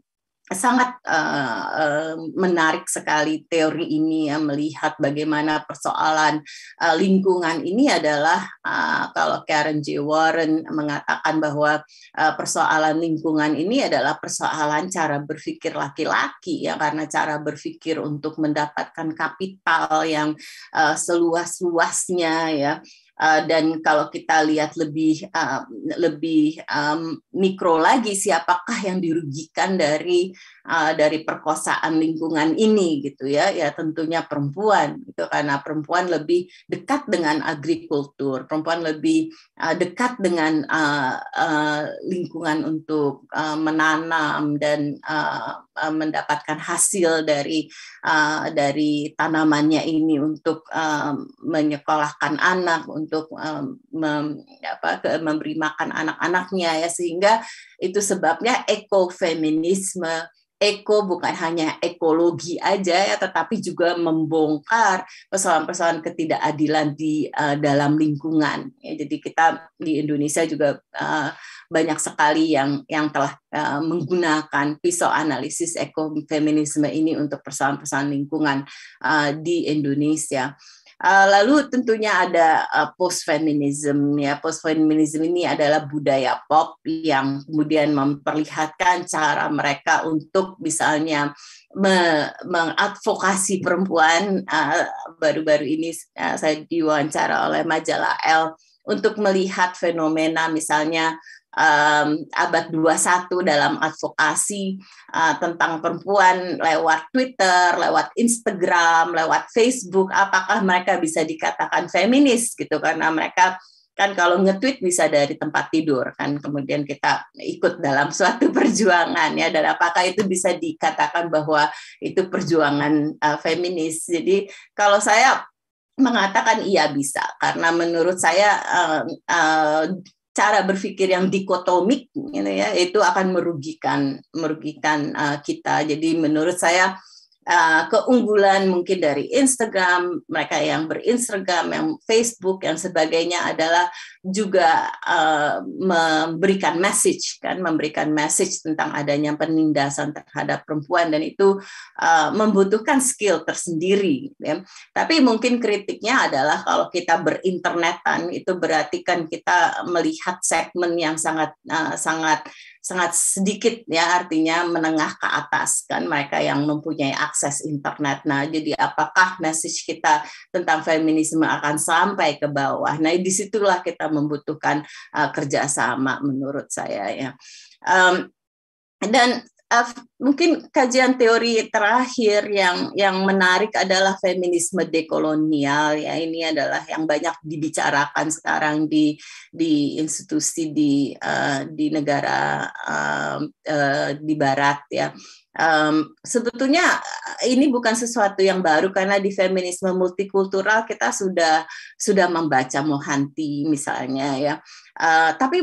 Speaker 3: sangat uh, uh, menarik sekali teori ini ya melihat bagaimana persoalan uh, lingkungan ini adalah uh, kalau Karen J Warren mengatakan bahwa uh, persoalan lingkungan ini adalah persoalan cara berpikir laki-laki ya karena cara berpikir untuk mendapatkan kapital yang uh, seluas-luasnya ya Eh, dan kalau kita lihat lebih uh, lebih um, mikro lagi siapakah yang dirugikan dari uh, dari perkosaan lingkungan ini gitu ya ya tentunya perempuan itu karena perempuan lebih dekat dengan agrikultur perempuan lebih uh, dekat dengan uh, uh, lingkungan untuk uh, menanam dan uh, Eh, mendapatkan hasil dari uh, dari tanamannya ini untuk um, menyekolahkan anak untuk um, mem, apa, ke, memberi makan anak-anaknya ya sehingga itu sebabnya ekofeminisme eko bukan hanya ekologi aja ya tetapi juga membongkar persoalan-persoalan ketidakadilan di uh, dalam lingkungan ya, jadi kita di Indonesia juga uh, banyak sekali yang yang telah uh, menggunakan pisau analisis ekofeminisme ini untuk persoalan-persoalan lingkungan uh, di Indonesia. Uh, lalu tentunya ada uh, post feminism ya post feminism ini adalah budaya pop yang kemudian memperlihatkan cara mereka untuk misalnya me mengadvokasi perempuan baru-baru uh, ini uh, saya diwawancara oleh majalah L untuk melihat fenomena misalnya um, abad 21 dalam advokasi uh, tentang perempuan lewat Twitter, lewat Instagram, lewat Facebook, apakah mereka bisa dikatakan feminis gitu karena mereka kan kalau nge-tweet bisa dari tempat tidur kan kemudian kita ikut dalam suatu perjuangan ya dan apakah itu bisa dikatakan bahwa itu perjuangan uh, feminis jadi kalau saya mengatakan iya bisa karena menurut saya uh, uh, cara berpikir yang dikotomik gitu ya itu akan merugikan merugikan uh, kita jadi menurut saya Eh, keunggulan mungkin dari Instagram, mereka yang berinstagram, yang Facebook, yang sebagainya adalah juga uh, memberikan message kan, memberikan message tentang adanya penindasan terhadap perempuan dan itu uh, membutuhkan skill tersendiri. Ya. Tapi mungkin kritiknya adalah kalau kita berinternetan itu berarti kan kita melihat segmen yang sangat uh, sangat sangat sedikit ya artinya menengah ke atas kan mereka yang mempunyai akses internet. Nah, jadi apakah message kita tentang feminisme akan sampai ke bawah? Nah, disitulah kita membutuhkan uh, kerjasama menurut saya ya. Um, dan uh, mungkin kajian teori terakhir yang yang menarik adalah feminisme dekolonial ya ini adalah yang banyak dibicarakan sekarang di di institusi di uh, di negara uh, uh, di barat ya um, sebetulnya ini bukan sesuatu yang baru karena di feminisme multikultural kita sudah sudah membaca Mohanti misalnya ya Eh, tapi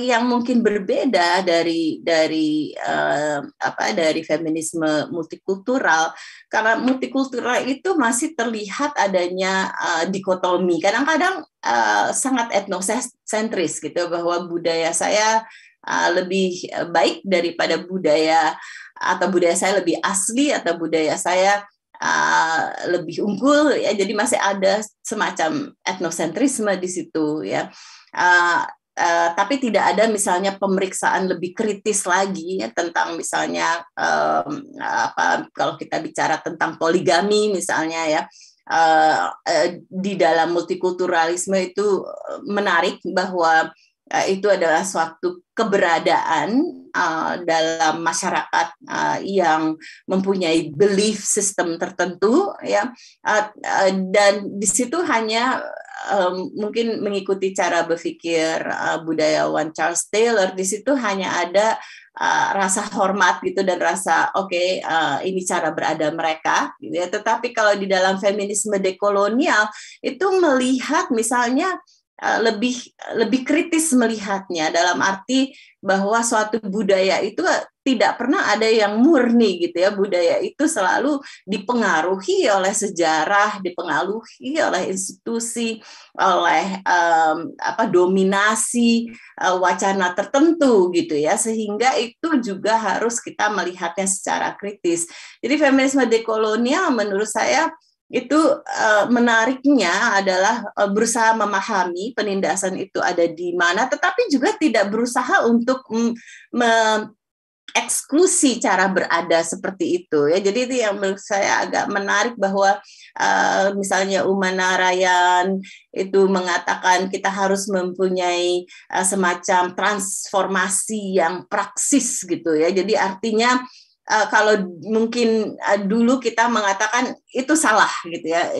Speaker 3: yang mungkin berbeda dari dari uh, apa dari feminisme multikultural karena multikultural itu masih terlihat adanya uh, dikotomi kadang-kadang uh, sangat etnosentris gitu bahwa budaya saya uh, lebih baik daripada budaya atau budaya saya lebih asli atau budaya saya Uh, lebih unggul ya jadi masih ada semacam etnosentrisme di situ ya Eh, eh, tapi tidak ada misalnya pemeriksaan lebih kritis lagi ya, tentang misalnya um, apa kalau kita bicara tentang poligami misalnya ya uh, uh, di dalam multikulturalisme itu menarik bahwa uh, itu adalah suatu keberadaan uh, dalam masyarakat uh, yang mempunyai belief system tertentu ya uh, uh, dan di situ hanya um, mungkin mengikuti cara berpikir uh, budayawan Charles Taylor di situ hanya ada uh, rasa hormat gitu dan rasa oke okay, uh, eh, ini cara berada mereka gitu ya tetapi kalau di dalam feminisme dekolonial itu melihat misalnya lebih lebih kritis melihatnya dalam arti bahwa suatu budaya itu tidak pernah ada yang murni gitu ya budaya itu selalu dipengaruhi oleh sejarah dipengaruhi oleh institusi oleh um, apa dominasi uh, wacana tertentu gitu ya sehingga itu juga harus kita melihatnya secara kritis jadi feminisme dekolonial menurut saya itu uh, menariknya adalah uh, berusaha memahami penindasan itu ada di mana, tetapi juga tidak berusaha untuk mm, me, eksklusi cara berada seperti itu ya jadi itu yang menurut saya agak menarik bahwa uh, misalnya Umanarayan itu mengatakan kita harus mempunyai uh, semacam transformasi yang praksis gitu ya jadi artinya uh, kalau mungkin uh, dulu kita mengatakan itu salah gitu ya.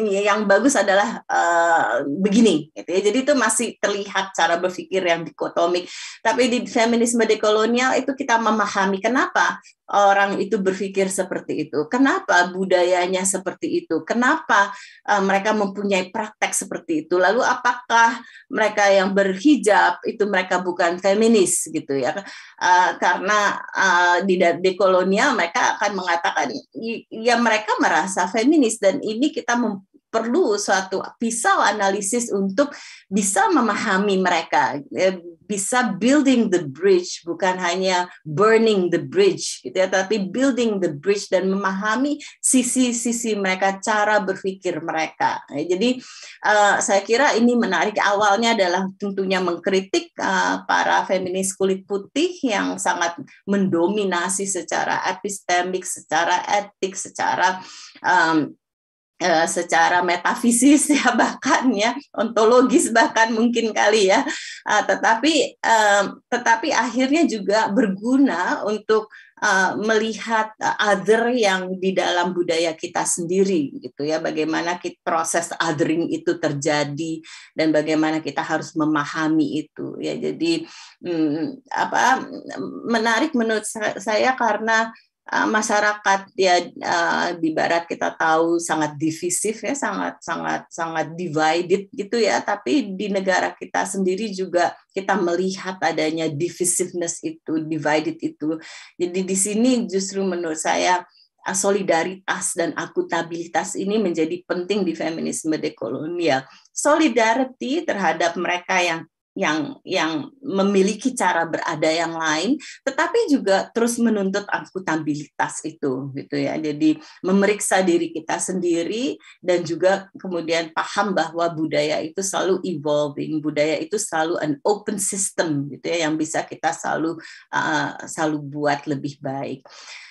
Speaker 3: Yang bagus adalah uh, begini gitu ya. Jadi itu masih terlihat cara berpikir yang dikotomik. Tapi di feminisme dekolonial itu kita memahami kenapa orang itu berpikir seperti itu. Kenapa budayanya seperti itu? Kenapa uh, mereka mempunyai praktek seperti itu? Lalu apakah mereka yang berhijab itu mereka bukan feminis gitu ya? Uh, karena uh, di dekolonial mereka akan mengatakan ya mereka merasa bahasa feminis dan ini kita perlu suatu pisau analisis untuk bisa memahami mereka, eh, bisa building the bridge bukan hanya burning the bridge gitu ya, tapi building the bridge dan memahami sisi-sisi mereka, cara berpikir mereka. Eh, jadi eh, saya kira ini menarik awalnya adalah tentunya mengkritik para feminis kulit putih yang sangat mendominasi secara epistemik, secara etik, secara um, Eh, secara metafisis ya bahkan ya ontologis bahkan mungkin kali ya eh, tetapi eh, tetapi akhirnya juga berguna untuk melihat other yang di dalam budaya kita sendiri gitu ya bagaimana kita, proses othering itu terjadi dan bagaimana kita harus memahami itu ya jadi mm, apa menarik menurut saya karena Eh, masyarakat ya uh, di barat kita tahu sangat divisif ya sangat sangat sangat divided gitu ya tapi di negara kita sendiri juga kita melihat adanya divisiveness itu divided itu jadi di sini justru menurut saya eh, solidaritas dan akuntabilitas ini menjadi penting di feminisme dekolonial solidarity terhadap mereka yang yang yang memiliki cara berada yang lain, tetapi juga terus menuntut akuntabilitas itu, gitu ya. Jadi memeriksa diri kita sendiri dan juga kemudian paham bahwa budaya itu selalu evolving, budaya itu selalu an open system, gitu ya, yang bisa kita selalu uh, selalu buat lebih baik.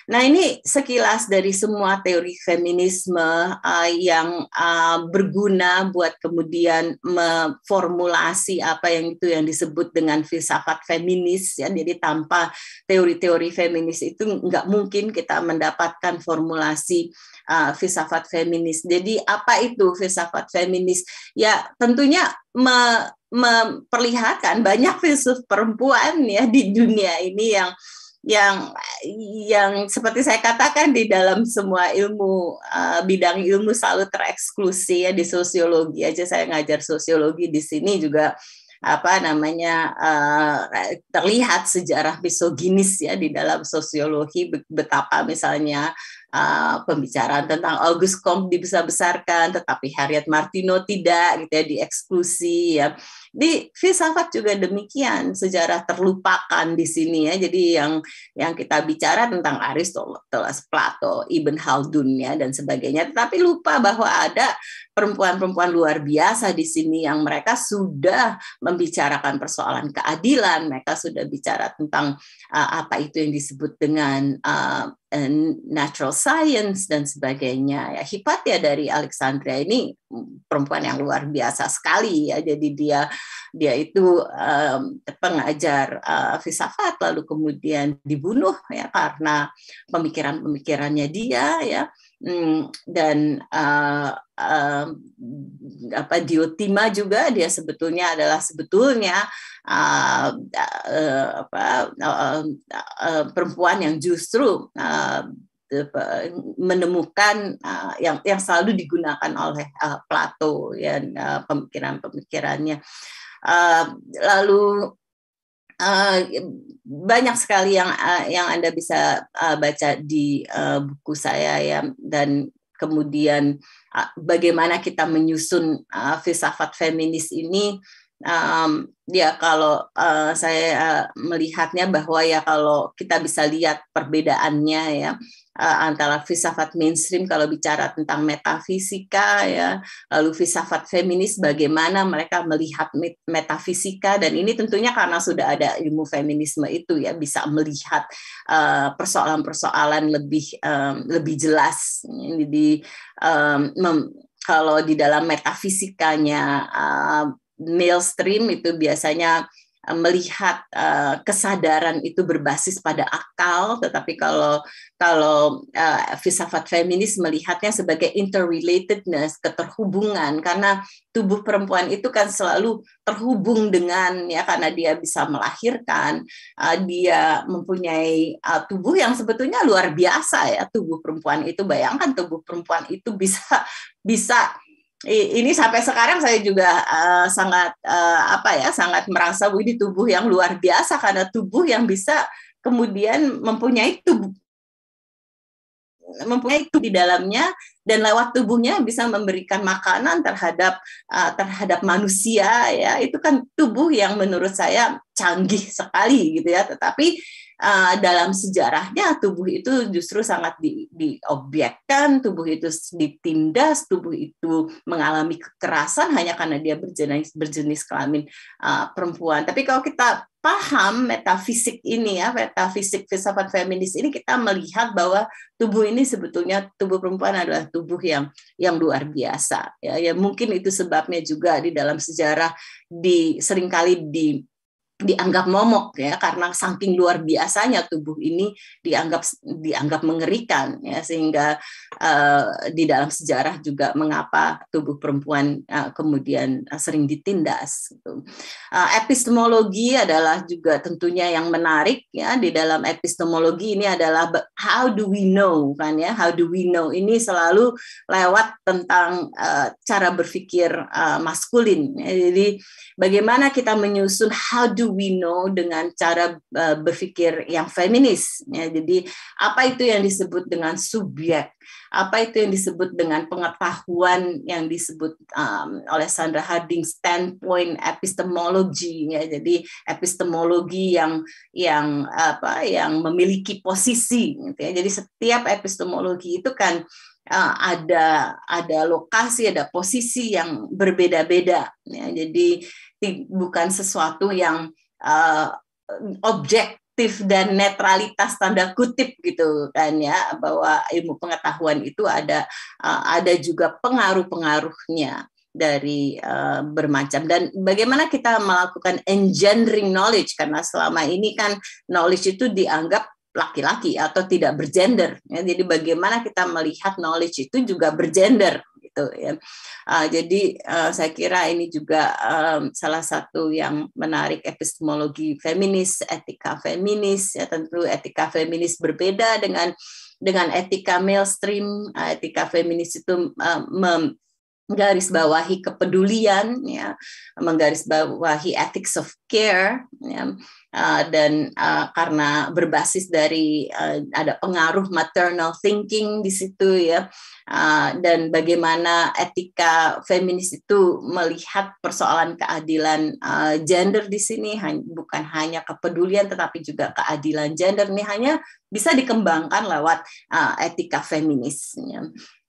Speaker 3: Nah ini sekilas dari semua teori feminisme uh, yang uh, berguna buat kemudian memformulasi apa yang itu yang disebut dengan filsafat feminis ya. Jadi tanpa teori-teori feminis itu nggak mungkin kita mendapatkan formulasi uh, filsafat feminis. Jadi apa itu filsafat feminis? Ya tentunya me memperlihatkan banyak filsuf perempuan ya di dunia ini yang yang yang seperti saya katakan di dalam semua ilmu uh, bidang ilmu selalu tereksklusi ya di sosiologi aja saya ngajar sosiologi di sini juga apa namanya uh, terlihat sejarah misoginis ya di dalam sosiologi betapa misalnya uh, pembicaraan tentang August Comte dibesar-besarkan tetapi Harriet Martino tidak gitu ya dieksklusi ya di filsafat juga demikian, sejarah terlupakan di sini ya. Jadi yang yang kita bicara tentang Aristoteles, Plato, Ibn Haldun ya dan sebagainya, tetapi lupa bahwa ada perempuan-perempuan luar biasa di sini yang mereka sudah membicarakan persoalan keadilan, mereka sudah bicara tentang uh, apa itu yang disebut dengan uh, natural science dan sebagainya. Ya, Hipatia dari Alexandria ini perempuan yang luar biasa sekali ya. Jadi dia dia itu um, pengajar uh, filsafat lalu kemudian dibunuh ya karena pemikiran-pemikirannya dia ya hmm, dan uh, uh, apa Diotima juga dia sebetulnya adalah sebetulnya uh, uh, apa, uh, uh, perempuan yang justru uh, menemukan uh, yang yang selalu digunakan oleh uh, Plato ya uh, pemikiran-pemikirannya uh, lalu uh, banyak sekali yang uh, yang anda bisa uh, baca di uh, buku saya ya dan kemudian uh, bagaimana kita menyusun uh, filsafat feminis ini um, ya kalau uh, saya melihatnya bahwa ya kalau kita bisa lihat perbedaannya ya uh, antara filsafat mainstream kalau bicara tentang metafisika ya lalu filsafat feminis bagaimana mereka melihat metafisika dan ini tentunya karena sudah ada ilmu feminisme itu ya bisa melihat eh, persoalan-persoalan uh, lebih um, lebih jelas di um, mem, kalau di dalam metafisikanya uh, mainstream itu biasanya Eh, melihat uh, kesadaran itu berbasis pada akal, tetapi kalau kalau uh, filsafat feminis melihatnya sebagai interrelatedness, keterhubungan karena tubuh perempuan itu kan selalu terhubung dengan ya karena dia bisa melahirkan, uh, dia mempunyai uh, tubuh yang sebetulnya luar biasa ya tubuh perempuan itu bayangkan tubuh perempuan itu bisa bisa ini sampai sekarang saya juga uh, sangat uh, apa ya sangat merasa ini tubuh yang luar biasa karena tubuh yang bisa kemudian mempunyai tubuh mempunyai itu di dalamnya dan lewat tubuhnya bisa memberikan makanan terhadap uh, terhadap manusia ya itu kan tubuh yang menurut saya canggih sekali gitu ya tetapi uh, dalam sejarahnya tubuh itu justru sangat di, diobjekkan, tubuh itu ditindas, tubuh itu mengalami kekerasan hanya karena dia berjenis berjenis kelamin uh, perempuan. Tapi kalau kita paham metafisik ini ya, metafisik filsafat feminis ini kita melihat bahwa tubuh ini sebetulnya tubuh perempuan adalah tubuh yang yang luar biasa ya. Ya mungkin itu sebabnya juga di dalam sejarah di seringkali di dianggap momok ya karena saking luar biasanya tubuh ini dianggap dianggap mengerikan ya sehingga uh, di dalam sejarah juga mengapa tubuh perempuan uh, kemudian uh, sering ditindas gitu. uh, epistemologi adalah juga tentunya yang menarik ya di dalam epistemologi ini adalah how do we know kan ya how do we know ini selalu lewat tentang uh, cara berpikir uh, maskulin ya. jadi bagaimana kita menyusun how do we know dengan cara uh, berpikir yang feminis ya jadi apa itu yang disebut dengan subjek apa itu yang disebut dengan pengetahuan yang disebut um, oleh Sandra Harding standpoint epistemologi, ya jadi epistemologi yang yang apa yang memiliki posisi gitu ya jadi setiap epistemologi itu kan uh, ada ada lokasi ada posisi yang berbeda-beda ya jadi bukan sesuatu yang uh, objektif dan netralitas tanda kutip gitu kan ya bahwa ilmu pengetahuan itu ada eh, ada juga pengaruh-pengaruhnya dari uh, bermacam dan bagaimana kita melakukan engendering knowledge karena selama ini kan knowledge itu dianggap laki-laki atau tidak bergender ya, jadi bagaimana kita melihat knowledge itu juga bergender gitu ya. Uh, jadi uh, saya kira ini juga um, salah satu yang menarik epistemologi feminis, etika feminis ya tentu etika feminis berbeda dengan dengan etika mainstream, ah, etika feminis itu uh, mem, garis bawahi kepedulian ya menggarisbawahi ethics of care ya, Eh, dan uh, karena berbasis dari uh, ada pengaruh maternal thinking di situ ya uh, dan bagaimana etika feminis itu melihat persoalan keadilan uh, gender di sini bukan hanya kepedulian tetapi juga keadilan gender ini hanya bisa dikembangkan lewat uh, etika feminisnya.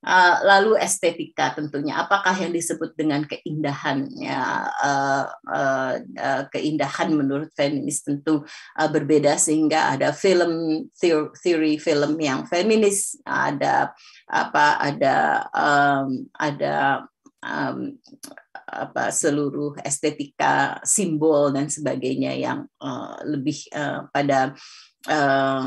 Speaker 3: Eh, lalu estetika tentunya apakah yang disebut dengan keindahan ya eh, eh, keindahan menurut feminis tentu berbeda sehingga ada film theory film yang feminis ada apa ada um, ada um, apa seluruh estetika simbol dan sebagainya yang uh, lebih uh, pada uh,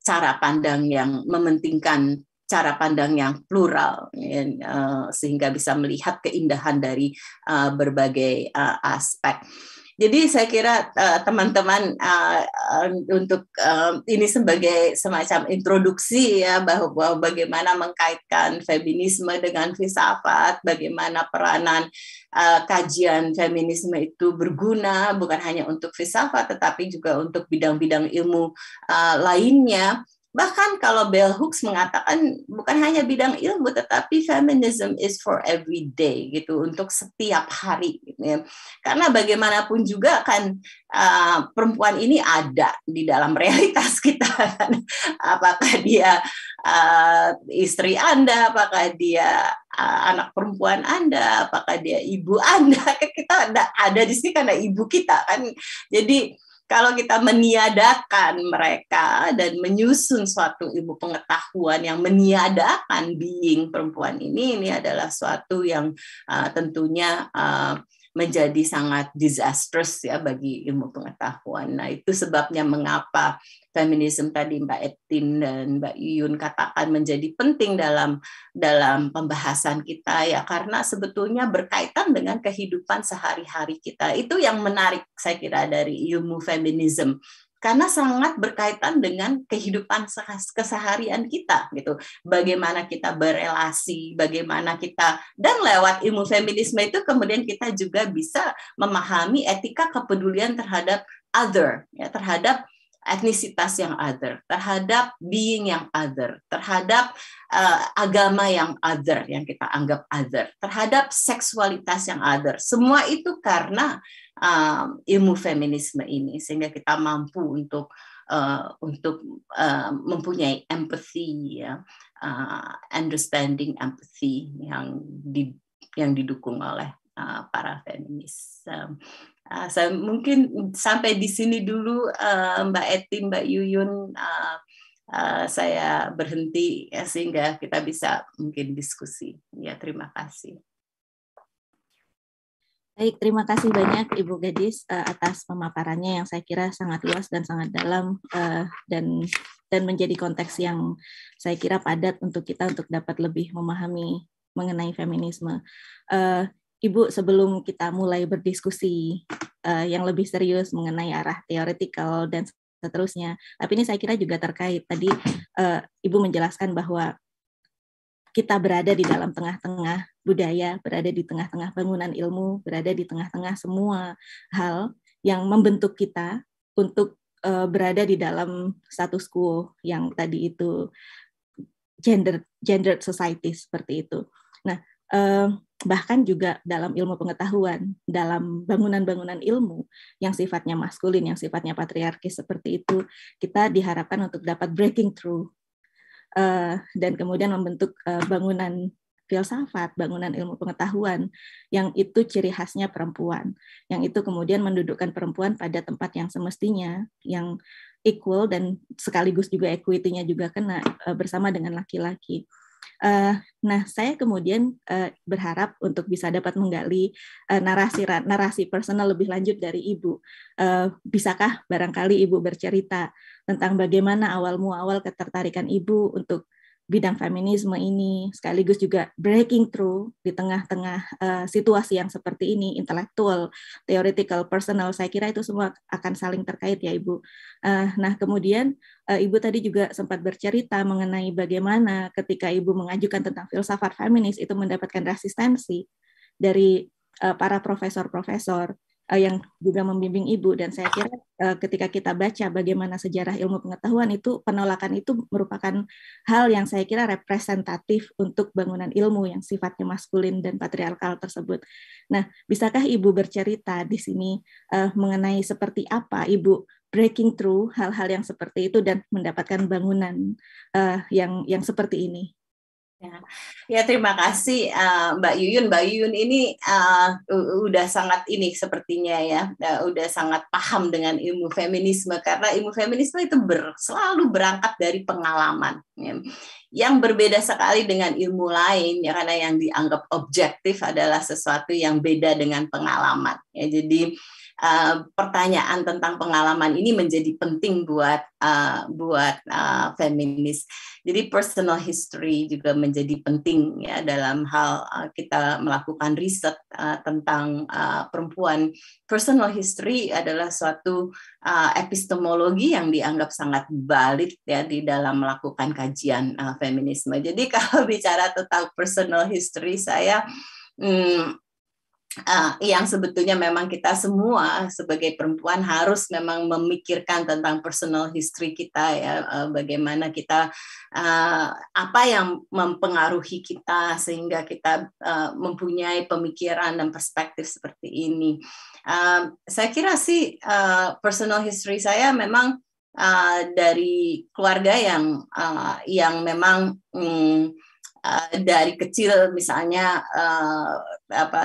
Speaker 3: cara pandang yang mementingkan cara pandang yang plural ya, eh, sehingga bisa melihat keindahan dari eh, berbagai eh, aspek. Jadi saya kira teman-teman untuk ini sebagai semacam introduksi ya bahwa bagaimana mengkaitkan feminisme dengan filsafat, bagaimana peranan kajian feminisme itu berguna bukan hanya untuk filsafat tetapi juga untuk bidang-bidang ilmu lainnya Bahkan kalau Bell Hooks mengatakan bukan hanya bidang ilmu tetapi feminism is for every day gitu untuk setiap hari gitu ya. Karena bagaimanapun juga kan uh, perempuan ini ada di dalam realitas kita kan. Apakah dia uh, istri Anda, apakah dia uh, anak perempuan Anda, apakah dia ibu Anda. Kan kita ada ada di sini karena ibu kita kan. Jadi kalau kita meniadakan mereka dan menyusun suatu ilmu pengetahuan yang meniadakan being perempuan ini, ini adalah suatu yang uh, tentunya uh, menjadi sangat disastrous ya bagi ilmu pengetahuan. Nah itu sebabnya mengapa feminisme tadi Mbak Etin dan Mbak Yuyun katakan menjadi penting dalam dalam pembahasan kita ya karena sebetulnya berkaitan dengan kehidupan sehari-hari kita. Itu yang menarik saya kira dari ilmu feminisme karena sangat berkaitan dengan kehidupan keseharian kita gitu. Bagaimana kita berelasi, bagaimana kita dan lewat ilmu feminisme itu kemudian kita juga bisa memahami etika kepedulian terhadap other ya, terhadap etnisitas yang other, terhadap being yang other, terhadap uh, agama yang other yang kita anggap other, terhadap seksualitas yang other. Semua itu karena uh, ilmu feminisme ini sehingga kita mampu untuk uh, untuk uh, mempunyai empathy ya uh, understanding empathy yang di, yang didukung oleh uh, para feminis. Um, uh, saya mungkin sampai di sini dulu uh, Mbak Eti, Mbak Yuyun. Uh, Uh, saya berhenti ya, sehingga kita bisa mungkin
Speaker 2: diskusi.
Speaker 3: Ya, terima kasih.
Speaker 2: Baik, terima kasih banyak Ibu Gadis uh, atas pemaparannya yang saya kira sangat luas dan sangat dalam uh, dan dan menjadi konteks yang saya kira padat untuk kita untuk dapat lebih memahami mengenai feminisme. Uh, Ibu sebelum kita mulai berdiskusi uh, yang lebih serius mengenai arah teoretikal dan seterusnya, tapi ini saya kira juga terkait tadi uh, Ibu menjelaskan bahwa kita berada di dalam tengah-tengah budaya, berada di tengah-tengah bangunan ilmu, berada di tengah-tengah semua hal yang membentuk kita untuk uh, berada di dalam status quo yang tadi itu gender gendered society seperti itu. Nah, uh, bahkan juga dalam ilmu pengetahuan, dalam bangunan-bangunan ilmu yang sifatnya maskulin, yang sifatnya patriarkis seperti itu, kita diharapkan untuk dapat breaking through Uh, dan kemudian membentuk uh, bangunan filsafat, bangunan ilmu pengetahuan, yang itu ciri khasnya perempuan, yang itu kemudian mendudukkan perempuan pada tempat yang semestinya, yang equal dan sekaligus juga equity-nya juga kena eh, bersama dengan laki-laki. Uh, nah, saya kemudian uh, berharap untuk bisa dapat menggali uh, narasi narasi personal lebih lanjut dari ibu. Uh, bisakah barangkali ibu bercerita tentang bagaimana awal ketertarikan ibu untuk bidang feminisme ini sekaligus juga breaking through di tengah-tengah uh, situasi yang seperti ini intelektual, theoretical, personal saya kira itu semua akan saling terkait ya Ibu. Uh, nah, kemudian uh, Ibu tadi juga sempat bercerita mengenai bagaimana ketika Ibu mengajukan tentang filsafat feminis itu mendapatkan resistensi dari uh, para profesor-profesor. Eh, yang juga membimbing ibu dan saya kira eh, ketika kita baca bagaimana sejarah ilmu pengetahuan itu penolakan itu merupakan hal yang saya kira representatif untuk bangunan ilmu yang sifatnya maskulin dan patriarkal tersebut. Nah, bisakah ibu bercerita di sini eh, mengenai seperti apa ibu breaking through hal-hal yang seperti itu dan mendapatkan bangunan yang yang seperti ini?
Speaker 3: Ya. ya. terima kasih uh, Mbak Yuyun. Mbak Yuyun ini uh, udah sangat ini sepertinya ya, uh, udah sangat paham dengan ilmu feminisme karena ilmu feminisme itu ber, selalu berangkat dari pengalaman. Ya. Yang berbeda sekali dengan ilmu lain ya karena yang dianggap objektif adalah sesuatu yang beda dengan pengalaman. Ya jadi uh, Uh, pertanyaan tentang pengalaman ini menjadi penting buat uh, buat uh, feminis. Jadi personal history juga menjadi penting ya dalam hal uh, kita melakukan riset uh, tentang uh, perempuan. Personal history adalah suatu uh, epistemologi yang dianggap sangat valid ya di dalam melakukan kajian uh, feminisme. Jadi kalau bicara tentang personal history saya hmm, uh, yang sebetulnya memang kita semua sebagai perempuan harus memang memikirkan tentang personal history kita ya uh, bagaimana kita uh, apa yang mempengaruhi kita sehingga kita uh, mempunyai pemikiran dan perspektif seperti ini uh, saya kira sih uh, personal history saya memang uh, dari keluarga yang uh, yang memang um, Uh, dari kecil misalnya uh, apa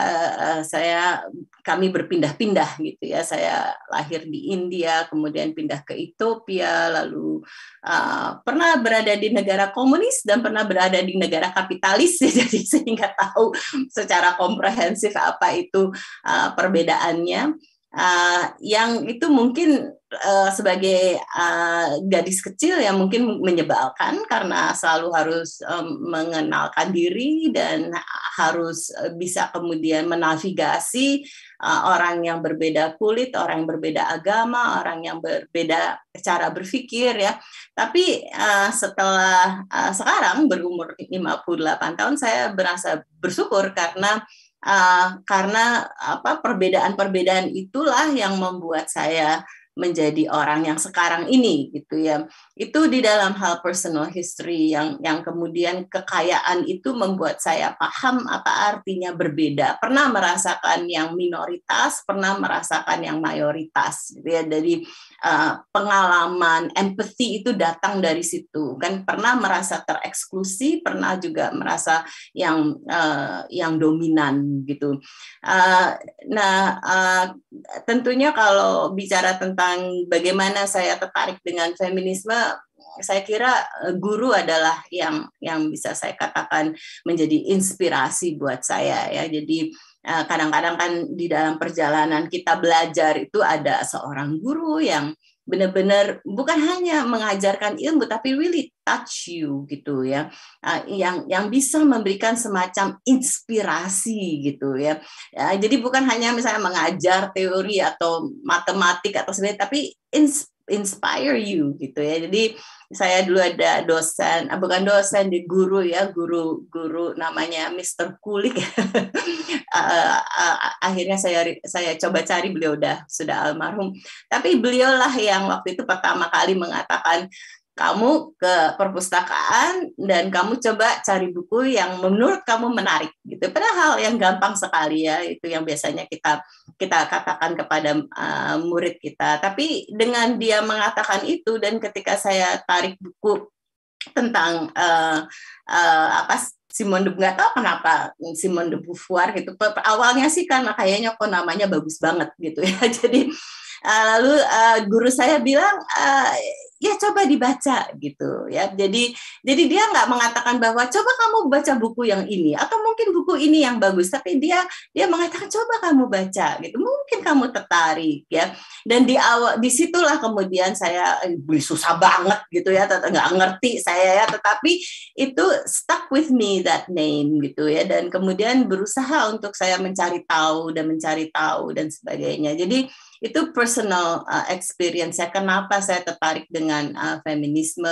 Speaker 3: eh, saya kami berpindah-pindah gitu ya saya lahir di India kemudian pindah ke Ethiopia lalu uh, pernah berada di negara komunis dan pernah berada di negara kapitalis jadi sehingga tahu secara komprehensif apa itu uh, perbedaannya uh, yang itu mungkin Eh, sebagai uh, gadis kecil yang mungkin menyebalkan karena selalu harus um, mengenalkan diri dan harus bisa kemudian menavigasi uh, orang yang berbeda kulit, orang yang berbeda agama, orang yang berbeda cara berpikir ya. Tapi uh, setelah uh, sekarang berumur 58 tahun saya berasa bersyukur karena uh, karena apa perbedaan-perbedaan itulah yang membuat saya menjadi orang yang sekarang ini gitu ya. Itu di dalam hal personal history yang yang kemudian kekayaan itu membuat saya paham apa artinya berbeda. Pernah merasakan yang minoritas, pernah merasakan yang mayoritas gitu ya. Dari Eh, pengalaman empathy itu datang dari situ kan pernah merasa tereksklusi pernah juga merasa yang uh, yang dominan gitu uh, nah uh, tentunya kalau bicara tentang bagaimana saya tertarik dengan feminisme saya kira guru adalah yang yang bisa saya katakan menjadi inspirasi buat saya ya. Jadi Eh, kadang-kadang kan di dalam perjalanan kita belajar itu ada seorang guru yang benar-benar bukan hanya mengajarkan ilmu tapi really touch you gitu ya eh, yang yang bisa memberikan semacam inspirasi gitu ya. ya, jadi bukan hanya misalnya mengajar teori atau matematik atau sebagainya tapi inspirasi inspire you gitu ya. Jadi saya dulu ada dosen, ah, bukan dosen di guru ya, guru guru namanya Mr. Kulik. Eh, eh, akhirnya saya saya coba cari beliau udah sudah almarhum. Tapi beliaulah yang waktu itu pertama kali mengatakan kamu ke perpustakaan dan kamu coba cari buku yang menurut kamu menarik gitu padahal yang gampang sekali ya itu yang biasanya kita kita katakan kepada uh, murid kita tapi dengan dia mengatakan itu dan ketika saya tarik buku tentang uh, uh, apa Simon de nggak tahu kenapa Simon de Beauvoir gitu awalnya sih kan kayaknya kok namanya bagus banget gitu ya jadi lalu uh, guru saya bilang uh, ya coba dibaca gitu ya jadi jadi dia nggak mengatakan bahwa coba kamu baca buku yang ini atau mungkin buku ini yang bagus tapi dia dia mengatakan coba kamu baca gitu mungkin kamu tertarik ya dan di awal disitulah kemudian saya beli eh, susah banget gitu ya nggak ngerti saya ya tetapi itu stuck with me that name gitu ya dan kemudian berusaha untuk saya mencari tahu dan mencari tahu dan sebagainya jadi itu personal uh, experience ya kenapa saya tertarik dengan uh, feminisme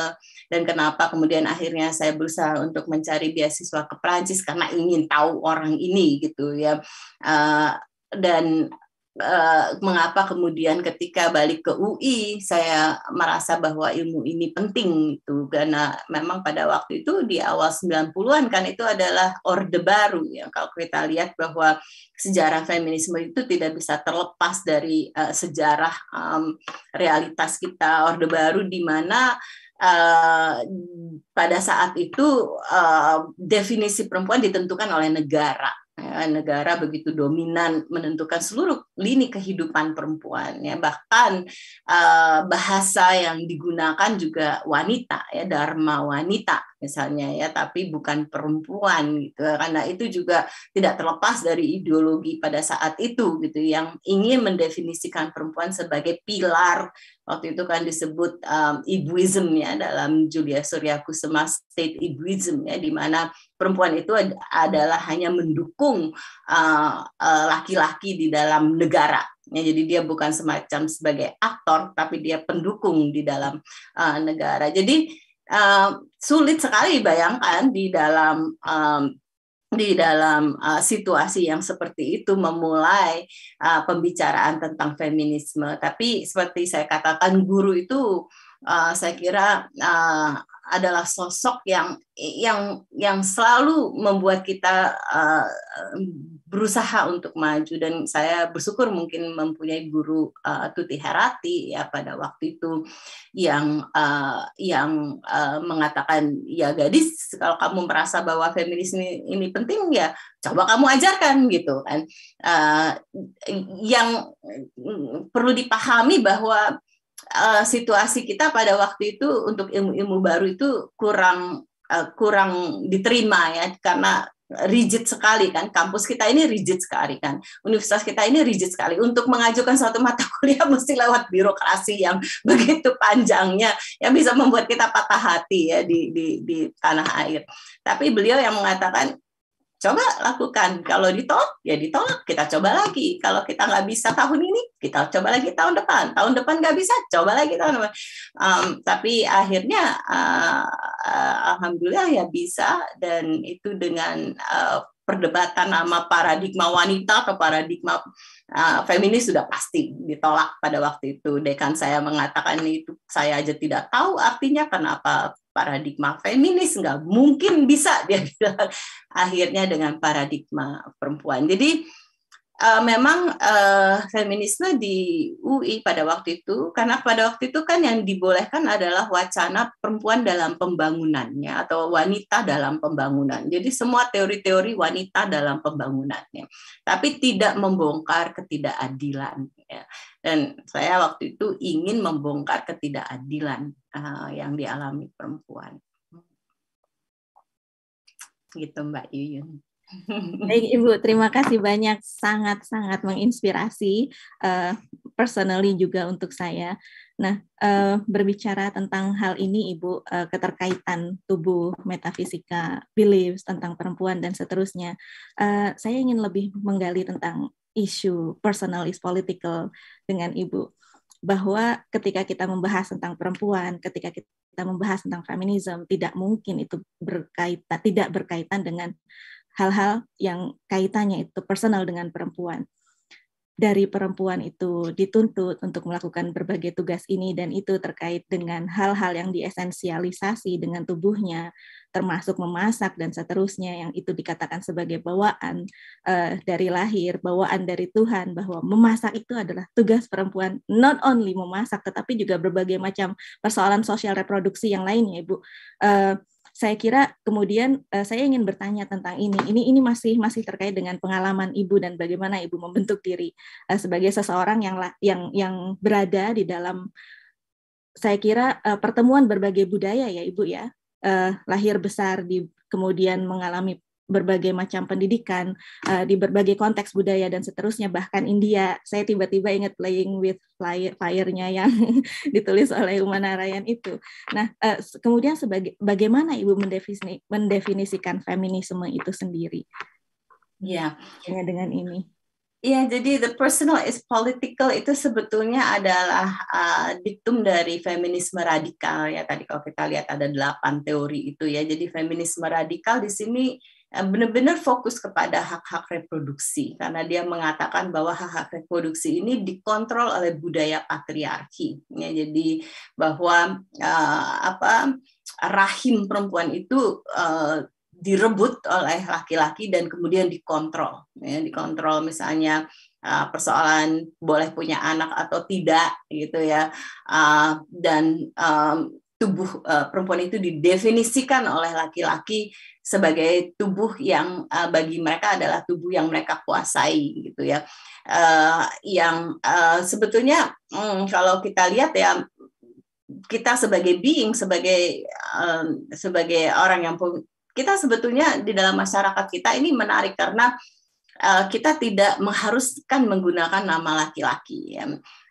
Speaker 3: dan kenapa kemudian akhirnya saya berusaha untuk mencari beasiswa ke Prancis karena ingin tahu orang ini gitu ya uh, dan Eh, mengapa kemudian ketika balik ke UI saya merasa bahwa ilmu ini penting itu karena memang pada waktu itu di awal 90-an kan itu adalah orde baru ya kalau kita lihat bahwa sejarah feminisme itu tidak bisa terlepas dari uh, sejarah um, realitas kita orde baru di mana Uh, pada saat itu uh, definisi perempuan ditentukan oleh negara Eh, negara begitu dominan menentukan seluruh lini kehidupan perempuan ya bahkan eh, bahasa yang digunakan juga wanita ya dharma wanita misalnya ya, tapi bukan perempuan gitu. Ya Karena itu juga tidak terlepas dari ideologi pada saat itu gitu yang ingin mendefinisikan perempuan sebagai pilar waktu itu kan disebut um, ibuism ya dalam Julia Suryakusuma state ibuism ya di mana perempuan itu ad adalah hanya mendukung laki-laki uh, uh, di dalam negara ya jadi dia bukan semacam sebagai aktor tapi dia pendukung di dalam uh, negara jadi sulit sekali bayangkan di dalam um, di dalam uh, situasi yang seperti itu memulai uh, pembicaraan tentang feminisme. Tapi seperti saya katakan, guru itu uh, saya kira uh, adalah sosok yang yang yang selalu membuat kita uh, berusaha untuk maju dan saya bersyukur mungkin mempunyai guru uh, Tuti Herati ya pada waktu itu yang uh, yang uh, mengatakan ya gadis kalau kamu merasa bahwa feminisme ini penting ya coba kamu ajarkan gitu kan uh, yang mm, perlu dipahami bahwa uh, situasi kita pada waktu itu untuk ilmu-ilmu baru itu kurang uh, kurang diterima ya karena rigid sekali kan kampus kita ini rigid sekali kan universitas kita ini rigid sekali untuk mengajukan suatu mata kuliah mesti lewat birokrasi yang begitu panjangnya yang bisa membuat kita patah hati ya di di di tanah air tapi beliau yang mengatakan coba lakukan. Kalau ditolak, ya ditolak. Kita coba lagi. Kalau kita nggak bisa tahun ini, kita coba lagi tahun depan. Tahun depan nggak bisa, coba lagi tahun depan. Um, tapi akhirnya, uh, uh, alhamdulillah ya bisa. Dan itu dengan uh, perdebatan sama paradigma wanita atau paradigma uh, feminis sudah pasti ditolak pada waktu itu. Dekan saya mengatakan itu saya aja tidak tahu artinya kenapa paradigma feminis nggak mungkin bisa dia bilang akhirnya dengan paradigma perempuan jadi uh, memang uh, feminisme di UI pada waktu itu karena pada waktu itu kan yang dibolehkan adalah wacana perempuan dalam pembangunannya atau wanita dalam pembangunan jadi semua teori-teori wanita dalam pembangunannya tapi tidak membongkar ketidakadilan ya dan saya waktu itu ingin membongkar ketidakadilan uh, yang dialami perempuan. Gitu Mbak Yuyun.
Speaker 2: Baik Ibu, terima kasih banyak. Sangat-sangat menginspirasi uh, personally juga untuk saya. Nah, uh, berbicara tentang hal ini Ibu, uh, keterkaitan tubuh, metafisika, beliefs tentang perempuan dan seterusnya. Uh, saya ingin lebih menggali tentang isu personal is political dengan Ibu bahwa ketika kita membahas tentang perempuan, ketika kita membahas tentang feminisme, tidak mungkin itu berkaitan tidak berkaitan dengan hal-hal yang kaitannya itu personal dengan perempuan dari perempuan itu dituntut untuk melakukan berbagai tugas ini dan itu terkait dengan hal-hal yang diesensialisasi dengan tubuhnya, termasuk memasak dan seterusnya yang itu dikatakan sebagai bawaan uh, dari lahir, bawaan dari Tuhan bahwa memasak itu adalah tugas perempuan not only memasak tetapi juga berbagai macam persoalan sosial reproduksi yang lainnya, Ibu. Uh, saya kira kemudian uh, saya ingin bertanya tentang ini. Ini ini masih masih terkait dengan pengalaman ibu dan bagaimana ibu membentuk diri uh, sebagai seseorang yang yang yang berada di dalam saya kira uh, pertemuan berbagai budaya ya ibu ya uh, lahir besar di kemudian mengalami berbagai macam pendidikan uh, di berbagai konteks budaya dan seterusnya bahkan India saya tiba-tiba ingat playing with fire nya yang ditulis oleh Uma Narayan itu nah uh, kemudian sebagai bagaimana ibu mendefinisi, mendefinisikan feminisme itu sendiri ya yeah. dengan ini
Speaker 3: Iya, jadi the personal is political itu sebetulnya adalah uh, diktum dari feminisme radikal ya. Tadi kalau kita lihat ada delapan teori itu ya. Jadi feminisme radikal di sini Eh, benar-benar fokus kepada hak-hak reproduksi karena dia mengatakan bahwa hak-hak reproduksi ini dikontrol oleh budaya patriarki ya, jadi bahwa uh, apa rahim perempuan itu uh, direbut oleh laki-laki dan kemudian dikontrol ya, dikontrol misalnya persoalan boleh punya anak atau tidak gitu ya dan tubuh uh, perempuan itu didefinisikan oleh laki-laki sebagai tubuh yang uh, bagi mereka adalah tubuh yang mereka kuasai gitu ya uh, yang uh, sebetulnya hmm, kalau kita lihat ya kita sebagai being sebagai um, sebagai orang yang kita sebetulnya di dalam masyarakat kita ini menarik karena kita tidak mengharuskan menggunakan nama laki-laki ya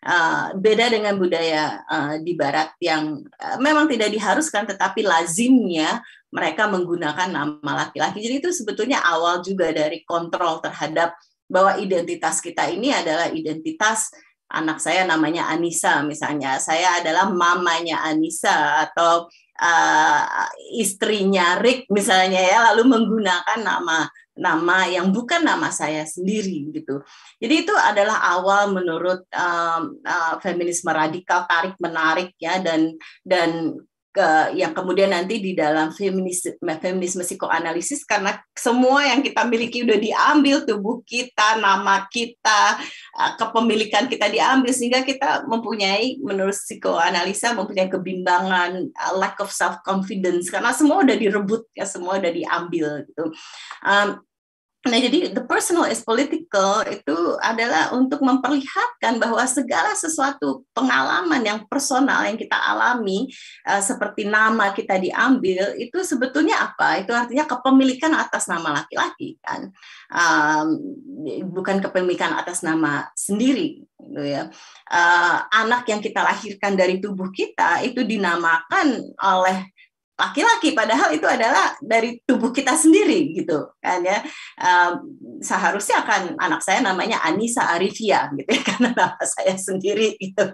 Speaker 3: Uh, beda dengan budaya uh, di Barat yang uh, memang tidak diharuskan, tetapi lazimnya mereka menggunakan nama laki-laki. Jadi itu sebetulnya awal juga dari kontrol terhadap bahwa identitas kita ini adalah identitas anak saya namanya Anissa misalnya, saya adalah mamanya Anissa atau uh, istrinya Rick misalnya ya lalu menggunakan nama nama yang bukan nama saya sendiri gitu. Jadi itu adalah awal menurut um, uh, feminisme radikal tarik menarik ya dan dan ke yang kemudian nanti di dalam feminisme, feminisme psikoanalisis karena semua yang kita miliki udah diambil tubuh kita, nama kita, eh, kepemilikan kita diambil sehingga kita mempunyai menurut psikoanalisa mempunyai kebimbangan, eh, lack of self confidence karena semua udah direbut ya semua udah diambil gitu. Um, Nah, jadi the personal is political itu adalah untuk memperlihatkan bahwa segala sesuatu pengalaman yang personal yang kita alami eh, seperti nama kita diambil itu sebetulnya apa? Itu artinya kepemilikan atas nama laki-laki kan. bukan kepemilikan atas nama sendiri gitu ya. Eh, anak yang kita lahirkan dari tubuh kita itu dinamakan oleh laki-laki padahal itu adalah dari tubuh kita sendiri gitu kan ya um, seharusnya akan anak saya namanya Anissa Arifia gitu ya karena nama saya sendiri gitu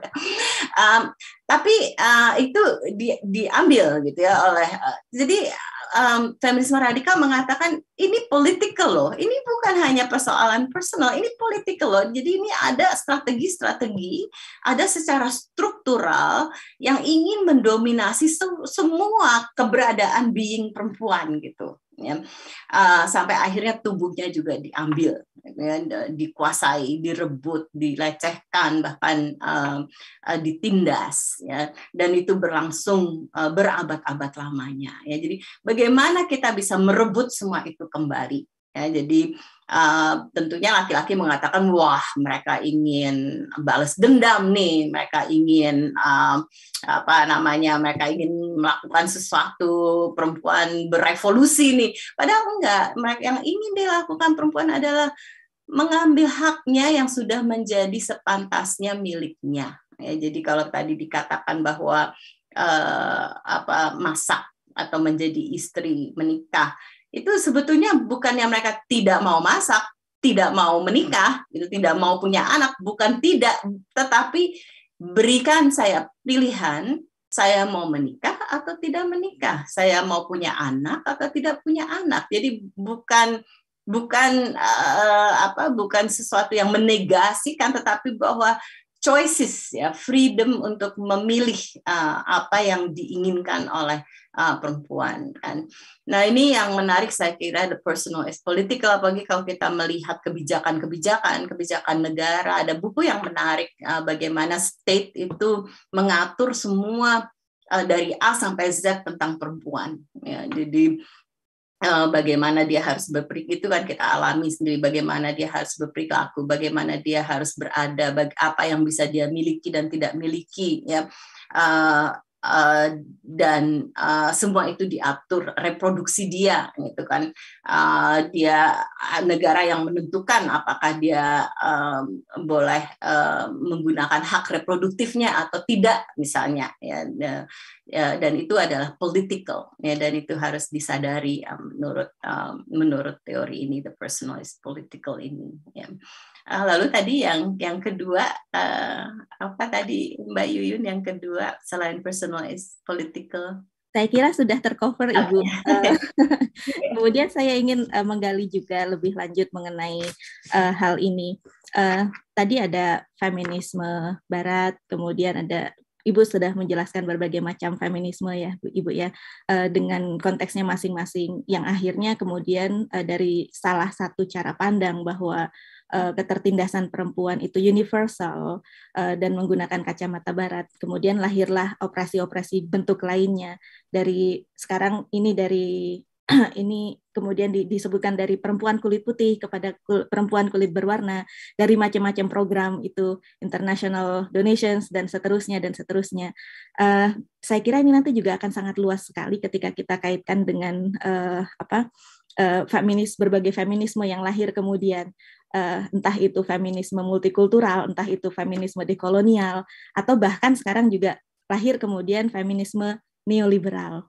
Speaker 3: um, tapi uh, itu di, diambil gitu ya oleh uh, jadi um, feminisme radikal mengatakan ini political loh, ini bukan hanya persoalan personal, ini political loh. Jadi ini ada strategi-strategi, ada secara struktural yang ingin mendominasi se semua keberadaan being perempuan gitu ya. uh, sampai akhirnya tubuhnya juga diambil ya, dikuasai direbut dilecehkan bahkan uh, uh, ditindas ya dan itu berlangsung uh, berabad-abad lamanya ya jadi bagaimana kita bisa merebut semua itu kembali ya jadi Uh, tentunya laki-laki mengatakan wah mereka ingin balas dendam nih mereka ingin uh, apa namanya mereka ingin melakukan sesuatu perempuan berevolusi nih padahal enggak mereka yang ingin dilakukan perempuan adalah mengambil haknya yang sudah menjadi sepantasnya miliknya ya jadi kalau tadi dikatakan bahwa uh, apa masak atau menjadi istri menikah itu sebetulnya bukannya mereka tidak mau masak, tidak mau menikah, itu tidak mau punya anak, bukan tidak, tetapi
Speaker 1: berikan
Speaker 3: saya pilihan, saya mau menikah atau tidak menikah, saya mau punya anak atau tidak punya anak. Jadi bukan bukan uh, apa bukan sesuatu yang menegasikan tetapi bahwa choices ya freedom untuk memilih uh, apa yang diinginkan oleh uh, perempuan kan. Nah ini yang menarik saya kira the personal is political apalagi kalau kita melihat kebijakan-kebijakan kebijakan negara ada buku yang menarik uh, bagaimana state itu mengatur semua uh, dari A sampai Z tentang perempuan. Ya, jadi Eh, bagaimana dia harus berperilaku itu kan kita alami sendiri bagaimana dia harus berperilaku bagaimana dia harus berada apa yang bisa dia miliki dan tidak miliki ya eh, Uh, dan uh, semua itu diatur reproduksi dia gitu kan uh, dia negara yang menentukan apakah dia um, boleh uh, menggunakan hak reproduktifnya atau tidak misalnya ya, ya, ya, dan itu adalah political ya dan itu harus disadari um, menurut um, menurut teori ini the personalist political ini ya. Eh, lalu tadi yang yang kedua uh, apa tadi Mbak Yuyun yang kedua selain personal is political
Speaker 2: saya kira sudah tercover oh, ibu. Iya. Eh, kemudian saya ingin uh, menggali juga lebih lanjut mengenai uh, hal ini. Uh, tadi ada feminisme Barat, kemudian ada ibu sudah menjelaskan berbagai macam feminisme ya ibu ya uh, dengan konteksnya masing-masing yang akhirnya kemudian uh, dari salah satu cara pandang bahwa uh, ketertindasan perempuan itu universal uh, dan menggunakan kacamata barat. Kemudian lahirlah operasi-operasi bentuk lainnya dari sekarang ini dari ini kemudian di, disebutkan dari perempuan kulit putih kepada kul, perempuan kulit berwarna dari macam-macam program itu international donations dan seterusnya dan seterusnya uh, saya kira ini nanti juga akan sangat luas sekali ketika kita kaitkan dengan uh, apa uh, feminis berbagai feminisme yang lahir kemudian uh, entah itu feminisme multikultural, entah itu feminisme dekolonial, atau bahkan sekarang juga lahir kemudian feminisme neoliberal.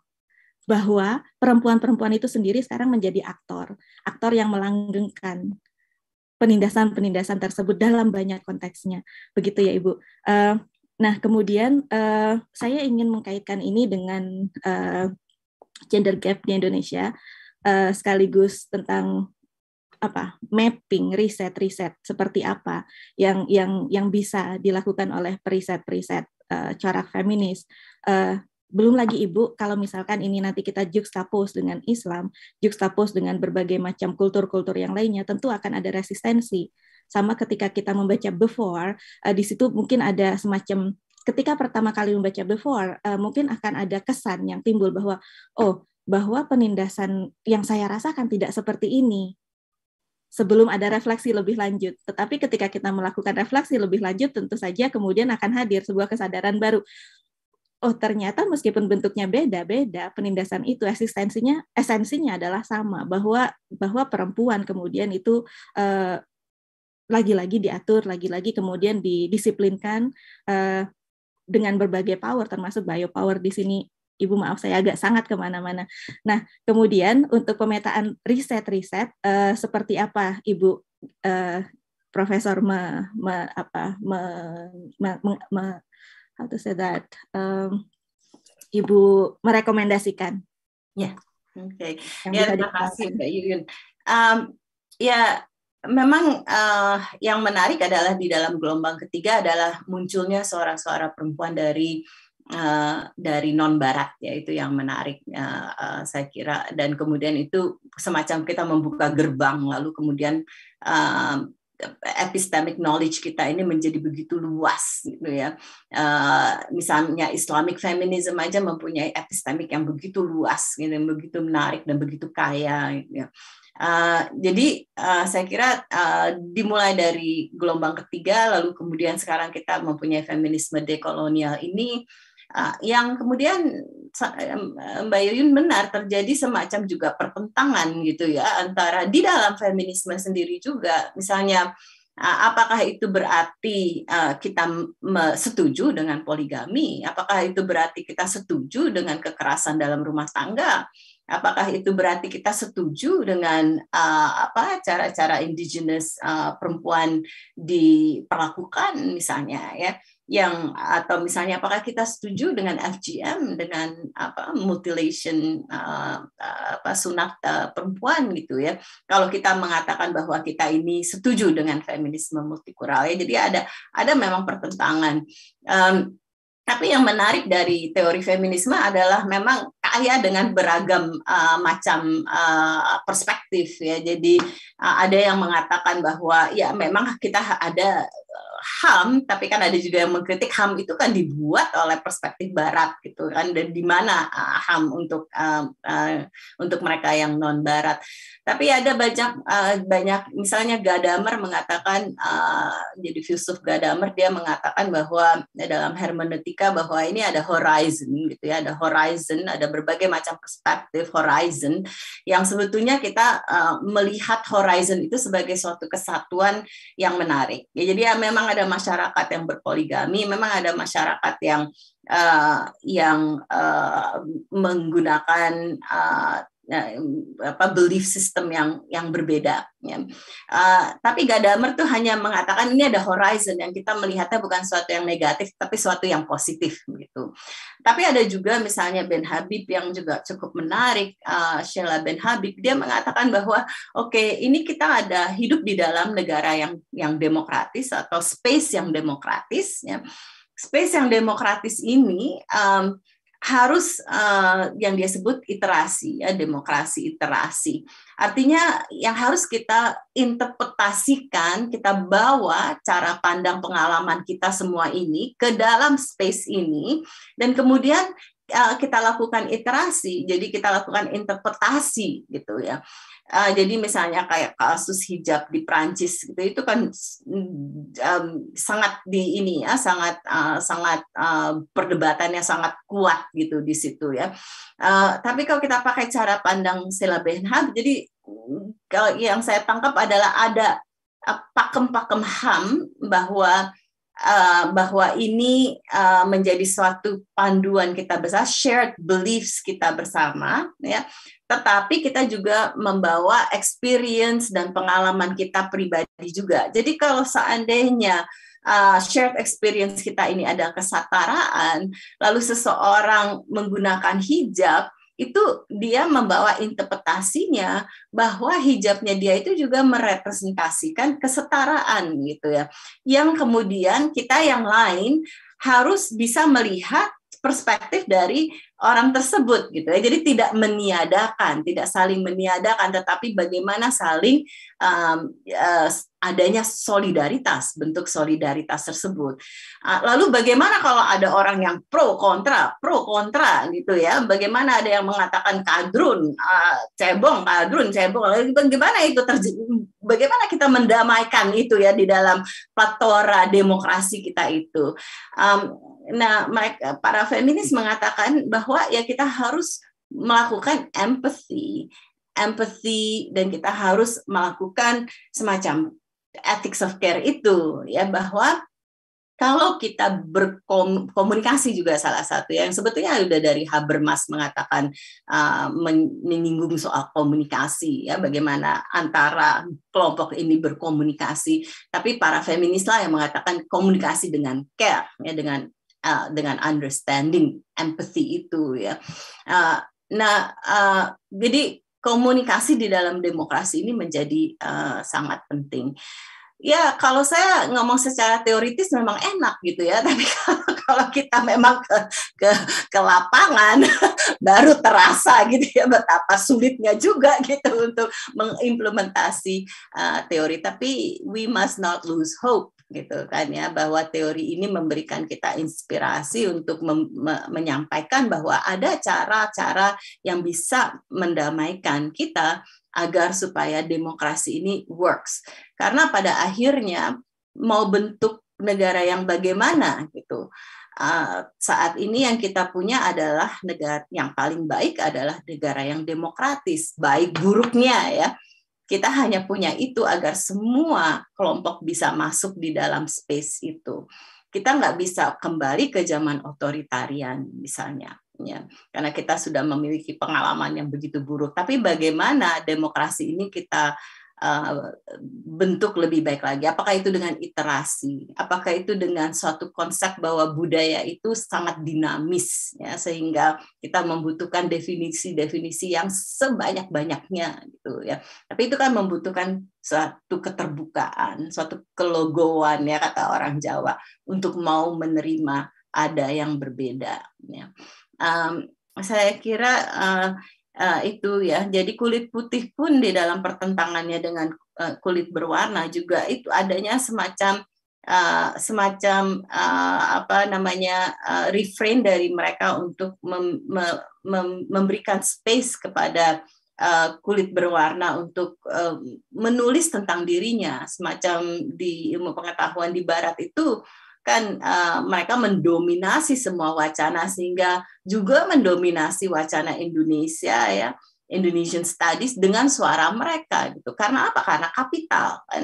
Speaker 2: Bahwa perempuan-perempuan itu sendiri sekarang menjadi aktor, aktor yang melanggengkan penindasan-penindasan tersebut dalam banyak konteksnya. Begitu ya Ibu. Uh, nah kemudian uh, saya ingin mengkaitkan ini dengan uh, gender gap di Indonesia, uh, sekaligus tentang apa mapping riset riset seperti apa yang yang yang bisa dilakukan oleh periset periset uh, corak feminis uh, belum lagi ibu kalau misalkan ini nanti kita juxtapose dengan Islam juxtapose dengan berbagai macam kultur-kultur yang lainnya tentu akan ada resistensi sama ketika kita membaca before uh, di situ mungkin ada semacam ketika pertama kali membaca before uh, mungkin akan ada kesan yang timbul bahwa oh bahwa penindasan yang saya rasakan tidak seperti ini sebelum ada refleksi lebih lanjut. Tetapi ketika kita melakukan refleksi lebih lanjut, tentu saja kemudian akan hadir sebuah kesadaran baru. Oh, ternyata meskipun bentuknya beda-beda, penindasan itu eksistensinya esensinya adalah sama bahwa bahwa perempuan kemudian itu lagi eh, lagi-lagi diatur, lagi-lagi kemudian didisiplinkan eh, dengan berbagai power termasuk biopower di sini Ibu maaf saya agak sangat kemana-mana. Nah, kemudian untuk pemetaan riset-riset uh, seperti apa Ibu uh, Profesor me, me, apa, me, me, me, me, how to say that, um, Ibu merekomendasikan? Ya, yeah.
Speaker 3: oke. Okay. Ya, terima kasih Mbak Yuyun. Um, ya, memang uh, yang menarik adalah di dalam gelombang ketiga adalah munculnya seorang-seorang perempuan dari Eh, dari non barat ya itu yang menarik eh, eh, saya kira dan kemudian itu semacam kita membuka gerbang lalu kemudian epistemic knowledge kita ini menjadi begitu luas gitu ya. misalnya Islamic feminism aja mempunyai epistemic yang begitu luas, gitu, begitu menarik dan begitu kaya. Gitu ya. Uh, jadi uh, saya kira uh, dimulai dari gelombang ketiga, lalu kemudian sekarang kita mempunyai feminisme dekolonial ini Eh, yang kemudian Mbak Yuyun benar terjadi semacam juga pertentangan gitu ya antara di dalam feminisme sendiri juga misalnya eh, apakah itu berarti eh, kita setuju dengan poligami apakah itu berarti kita setuju dengan kekerasan dalam rumah tangga apakah itu berarti kita setuju dengan apa cara-cara indigenous perempuan diperlakukan misalnya ya yang atau misalnya apakah kita setuju dengan FGM dengan apa mutilation uh, apa sunat uh, perempuan gitu ya kalau kita mengatakan bahwa kita ini setuju dengan feminisme multikural ya jadi ada ada memang pertentangan um, tapi yang menarik dari teori feminisme adalah memang kaya dengan beragam uh, macam uh, perspektif ya. Jadi uh, ada yang mengatakan bahwa ya memang kita ada HAM, tapi kan ada juga yang mengkritik HAM itu kan dibuat oleh perspektif Barat gitu kan, dan di mana uh, HAM untuk uh, uh, untuk mereka yang non Barat. Tapi ada banyak uh, banyak misalnya Gadamer mengatakan uh, jadi filsuf Gadamer dia mengatakan bahwa eh, dalam hermeneutika bahwa ini ada horizon gitu ya, ada horizon, ada berbagai macam perspektif horizon yang sebetulnya kita uh, melihat horizon itu sebagai suatu kesatuan yang menarik. Ya, jadi ya, memang ada masyarakat yang berpoligami, memang ada masyarakat yang uh, yang uh, menggunakan uh, Eh, apa belief system yang yang berbeda. Ya. Uh, tapi Gadamer tuh hanya mengatakan ini ada horizon yang kita melihatnya bukan suatu yang negatif tapi suatu yang positif gitu. Tapi ada juga misalnya Ben Habib yang juga cukup menarik, uh, Sheila Ben Habib dia mengatakan bahwa oke okay, ini kita ada hidup di dalam negara yang yang demokratis atau space yang demokratis ya. Space yang demokratis ini um, harus uh, yang dia sebut iterasi ya demokrasi iterasi artinya yang harus kita interpretasikan kita bawa cara pandang pengalaman kita semua ini ke dalam space ini dan kemudian uh, kita lakukan iterasi jadi kita lakukan interpretasi gitu ya Uh, jadi misalnya kayak kasus hijab di Prancis gitu itu kan um, sangat di ini ya sangat uh, sangat uh, eh, perdebatannya sangat kuat gitu di situ ya. Uh, tapi kalau kita pakai cara pandang Sheila Benham, jadi kalau yang saya tangkap adalah ada pakem-pakem ham bahwa Eh, bahwa ini uh, menjadi suatu panduan kita bersama, shared beliefs kita bersama, ya. Tetapi kita juga membawa experience dan pengalaman kita pribadi juga. Jadi kalau seandainya uh, shared experience kita ini ada kesetaraan, lalu seseorang menggunakan hijab, itu dia membawa interpretasinya bahwa hijabnya dia itu juga merepresentasikan kesetaraan gitu ya. Yang kemudian kita yang lain harus bisa melihat perspektif dari orang tersebut gitu ya. Jadi tidak meniadakan, tidak saling meniadakan, tetapi bagaimana saling um, uh, adanya solidaritas, bentuk solidaritas tersebut. Ah, lalu bagaimana kalau ada orang yang pro kontra, pro kontra gitu ya? Bagaimana ada yang mengatakan kadrun, ah, cebong, kadrun, cebong? Bagaimana itu terjadi? Bagaimana kita mendamaikan itu ya di dalam platora demokrasi kita itu? nah, mereka, para feminis mengatakan bahwa ya kita harus melakukan empathy empathy dan kita harus melakukan semacam ethics of care itu ya bahwa kalau kita berkomunikasi juga salah satu yang sebetulnya sudah dari Habermas mengatakan uh, menyinggung soal komunikasi ya bagaimana antara kelompok ini berkomunikasi tapi para feminis lah yang mengatakan komunikasi dengan care ya dengan uh, dengan understanding empathy itu ya uh, nah uh, jadi komunikasi di dalam demokrasi ini menjadi uh, sangat penting. Ya, kalau saya ngomong secara teoritis memang enak gitu ya, tapi kalau, kita memang ke, ke ke lapangan baru terasa gitu ya betapa sulitnya juga gitu untuk mengimplementasi uh, teori. Tapi we must not lose hope gitu kan ya bahwa teori ini memberikan kita inspirasi untuk me menyampaikan bahwa ada cara-cara yang bisa mendamaikan kita agar supaya demokrasi ini works karena pada akhirnya mau bentuk negara yang bagaimana gitu Uh, saat ini yang kita punya adalah negara yang paling baik adalah negara yang demokratis baik buruknya ya kita hanya punya itu agar semua kelompok bisa masuk di dalam space itu. Kita nggak bisa kembali ke zaman otoritarian misalnya. Ya, karena kita sudah memiliki pengalaman yang begitu buruk. Tapi bagaimana demokrasi ini kita Eh, bentuk lebih baik lagi. Apakah itu dengan iterasi? Apakah itu dengan suatu konsep bahwa budaya itu sangat dinamis ya sehingga kita membutuhkan definisi-definisi yang sebanyak-banyaknya gitu ya. Tapi itu kan membutuhkan suatu keterbukaan, suatu kelogowan, ya kata orang Jawa untuk mau menerima ada yang berbeda ya. Um, saya kira uh, uh, itu ya. Jadi kulit putih pun di dalam pertentangannya dengan uh, kulit berwarna juga itu adanya semacam uh, semacam uh, apa namanya uh, refrain dari mereka untuk mem, me, mem, memberikan space kepada Uh, kulit berwarna untuk uh, menulis tentang dirinya semacam di ilmu pengetahuan di barat itu kan uh, mereka mendominasi semua wacana sehingga juga mendominasi wacana Indonesia ya Indonesian Studies dengan suara mereka gitu karena apa karena kapital kan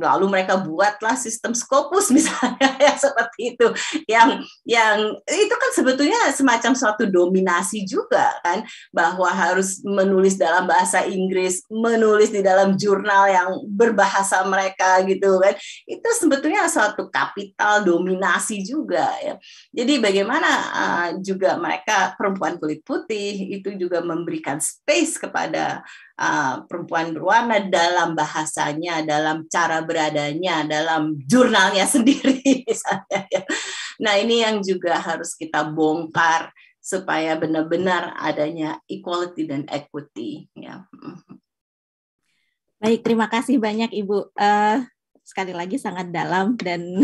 Speaker 3: lalu mereka buatlah sistem Scopus misalnya ya seperti itu yang yang itu kan sebetulnya semacam suatu dominasi juga kan bahwa harus menulis dalam bahasa Inggris menulis di dalam jurnal yang berbahasa mereka gitu kan itu sebetulnya suatu kapital dominasi juga ya jadi bagaimana uh, juga mereka perempuan kulit putih itu juga memberikan space kepada uh, perempuan berwarna dalam bahasanya, dalam cara beradanya, dalam jurnalnya sendiri ya. Nah ini yang juga harus kita bongkar supaya benar-benar adanya equality dan equity. Ya.
Speaker 2: Baik, terima kasih banyak Ibu. Uh, sekali lagi sangat dalam dan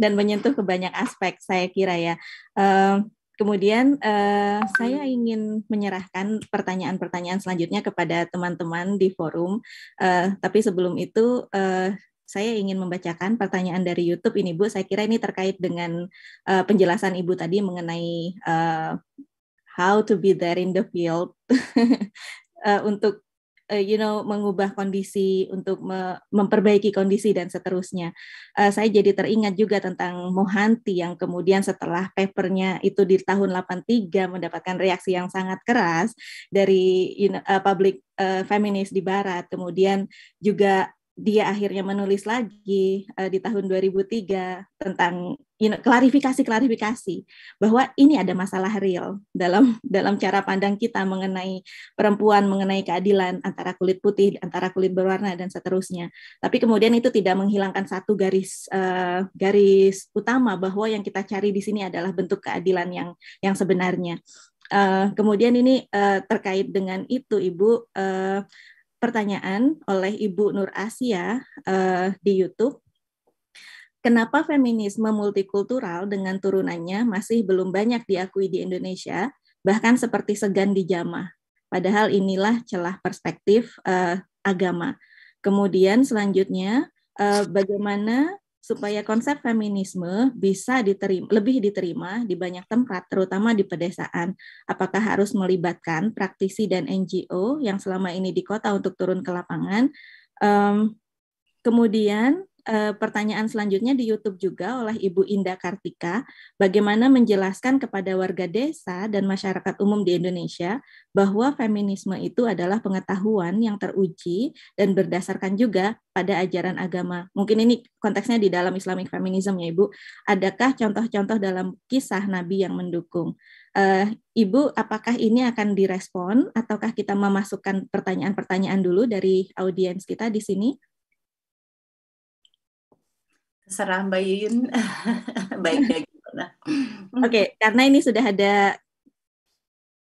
Speaker 2: dan menyentuh ke banyak aspek saya kira ya. Uh, Kemudian uh, saya ingin menyerahkan pertanyaan-pertanyaan selanjutnya kepada teman-teman di forum. Uh, tapi sebelum itu uh, saya ingin membacakan pertanyaan dari YouTube ini Bu. Saya kira ini terkait dengan uh, penjelasan Ibu tadi mengenai uh, how to be there in the field. uh, untuk uh, you know mengubah kondisi untuk me memperbaiki kondisi dan seterusnya. Uh, saya jadi teringat juga tentang Mohanti yang kemudian setelah papernya itu di tahun 83 mendapatkan reaksi yang sangat keras dari you know, uh, public uh, feminist di barat. Kemudian juga dia akhirnya menulis lagi uh, di tahun 2003 tentang you know, klarifikasi-klarifikasi bahwa ini ada masalah real dalam dalam cara pandang kita mengenai perempuan, mengenai keadilan antara kulit putih, antara kulit berwarna dan seterusnya. Tapi kemudian itu tidak menghilangkan satu garis uh, garis utama bahwa yang kita cari di sini adalah bentuk keadilan yang yang sebenarnya. Uh, kemudian ini uh, terkait dengan itu, Ibu. Uh, pertanyaan oleh Ibu Nur Asia uh, di YouTube kenapa feminisme multikultural dengan turunannya masih belum banyak diakui di Indonesia, bahkan seperti segan di dijamah. Padahal inilah celah perspektif uh, agama. Kemudian selanjutnya, uh, bagaimana supaya konsep feminisme bisa diterima, lebih diterima di banyak tempat, terutama di pedesaan. Apakah harus melibatkan praktisi dan NGO yang selama ini di kota untuk turun ke lapangan? Um, kemudian eh, pertanyaan selanjutnya di YouTube juga oleh Ibu Indah Kartika, bagaimana menjelaskan kepada warga desa dan masyarakat umum di Indonesia bahwa feminisme itu adalah pengetahuan yang teruji dan berdasarkan juga pada ajaran agama. Mungkin ini konteksnya di dalam Islamic feminism ya Ibu. Adakah contoh-contoh dalam kisah Nabi yang mendukung? Uh, Ibu, apakah ini akan direspon ataukah kita memasukkan pertanyaan-pertanyaan dulu dari audiens kita di sini? Terserah Mbak Yuyun, baiknya gimana. Oke, okay, karena ini sudah ada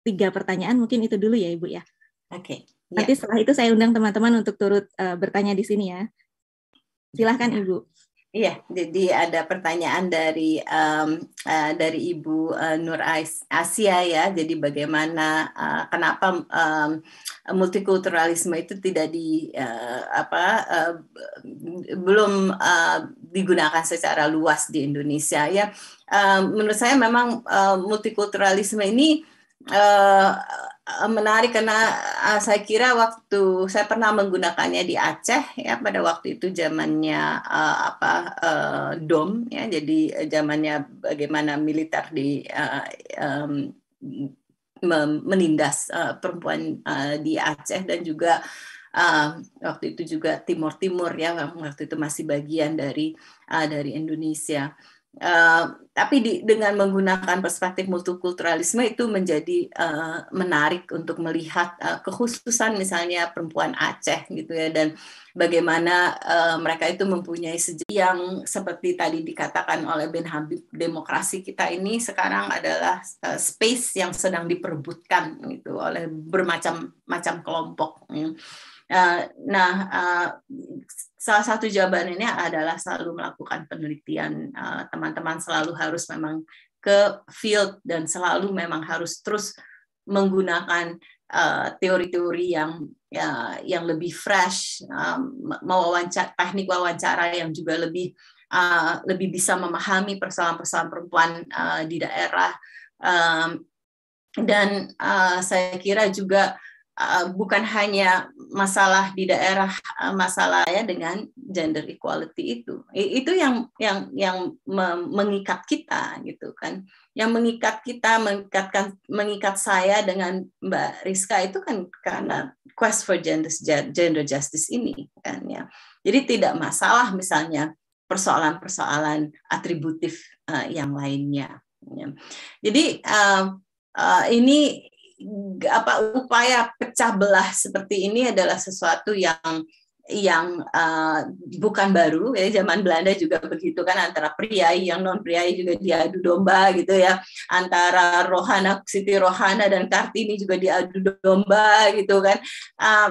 Speaker 2: tiga pertanyaan, mungkin itu dulu ya Ibu ya. Oke. Okay, Nanti ya. setelah itu saya undang teman-teman untuk turut uh, bertanya di sini ya. Silahkan iya. Ibu.
Speaker 3: Iya, jadi ada pertanyaan dari um, uh, dari Ibu uh, Nur Asia ya. Jadi bagaimana uh, kenapa um, multikulturalisme itu tidak di uh, apa uh, belum uh, digunakan secara luas di Indonesia ya. Uh, menurut saya memang uh, multikulturalisme ini Eh, menarik karena eh, saya kira waktu saya pernah menggunakannya di Aceh ya pada waktu itu zamannya uh, apa uh, dom ya jadi zamannya bagaimana militer di uh, um, menindas uh, perempuan uh, di Aceh dan juga uh, waktu itu juga Timur Timur ya waktu itu masih bagian dari uh, dari Indonesia. Uh, tapi di, dengan menggunakan perspektif multikulturalisme itu menjadi uh, menarik untuk melihat uh, kekhususan misalnya perempuan Aceh gitu ya dan bagaimana uh, mereka itu mempunyai sejarah yang seperti tadi dikatakan oleh Ben Habib demokrasi kita ini sekarang adalah uh, space yang sedang diperbutkan gitu oleh bermacam-macam kelompok. Uh, nah uh, salah satu jawaban ini adalah selalu melakukan penelitian. Eh, teman-teman uh, selalu harus memang ke field dan selalu memang harus terus menggunakan eh, teori-teori uh, yang ya, yang lebih fresh, um, teknik wawancara yang juga lebih uh, lebih bisa memahami persoalan-persoalan perempuan uh, di daerah. Um, dan uh, saya kira juga Eh, bukan hanya masalah di daerah eh, masalah ya dengan gender equality itu itu yang yang yang mengikat kita gitu kan yang mengikat kita mengikatkan mengikat saya dengan Mbak Rizka itu kan karena quest for gender gender justice ini kan ya jadi tidak masalah misalnya persoalan-persoalan atributif uh, yang lainnya. Ya. Jadi uh, uh, ini apa upaya pecah belah seperti ini adalah sesuatu yang yang uh, bukan baru ya zaman Belanda juga begitu kan antara pria yang non pria juga diadu domba gitu ya antara rohana Siti Rohana dan Kartini juga diadu domba gitu kan uh,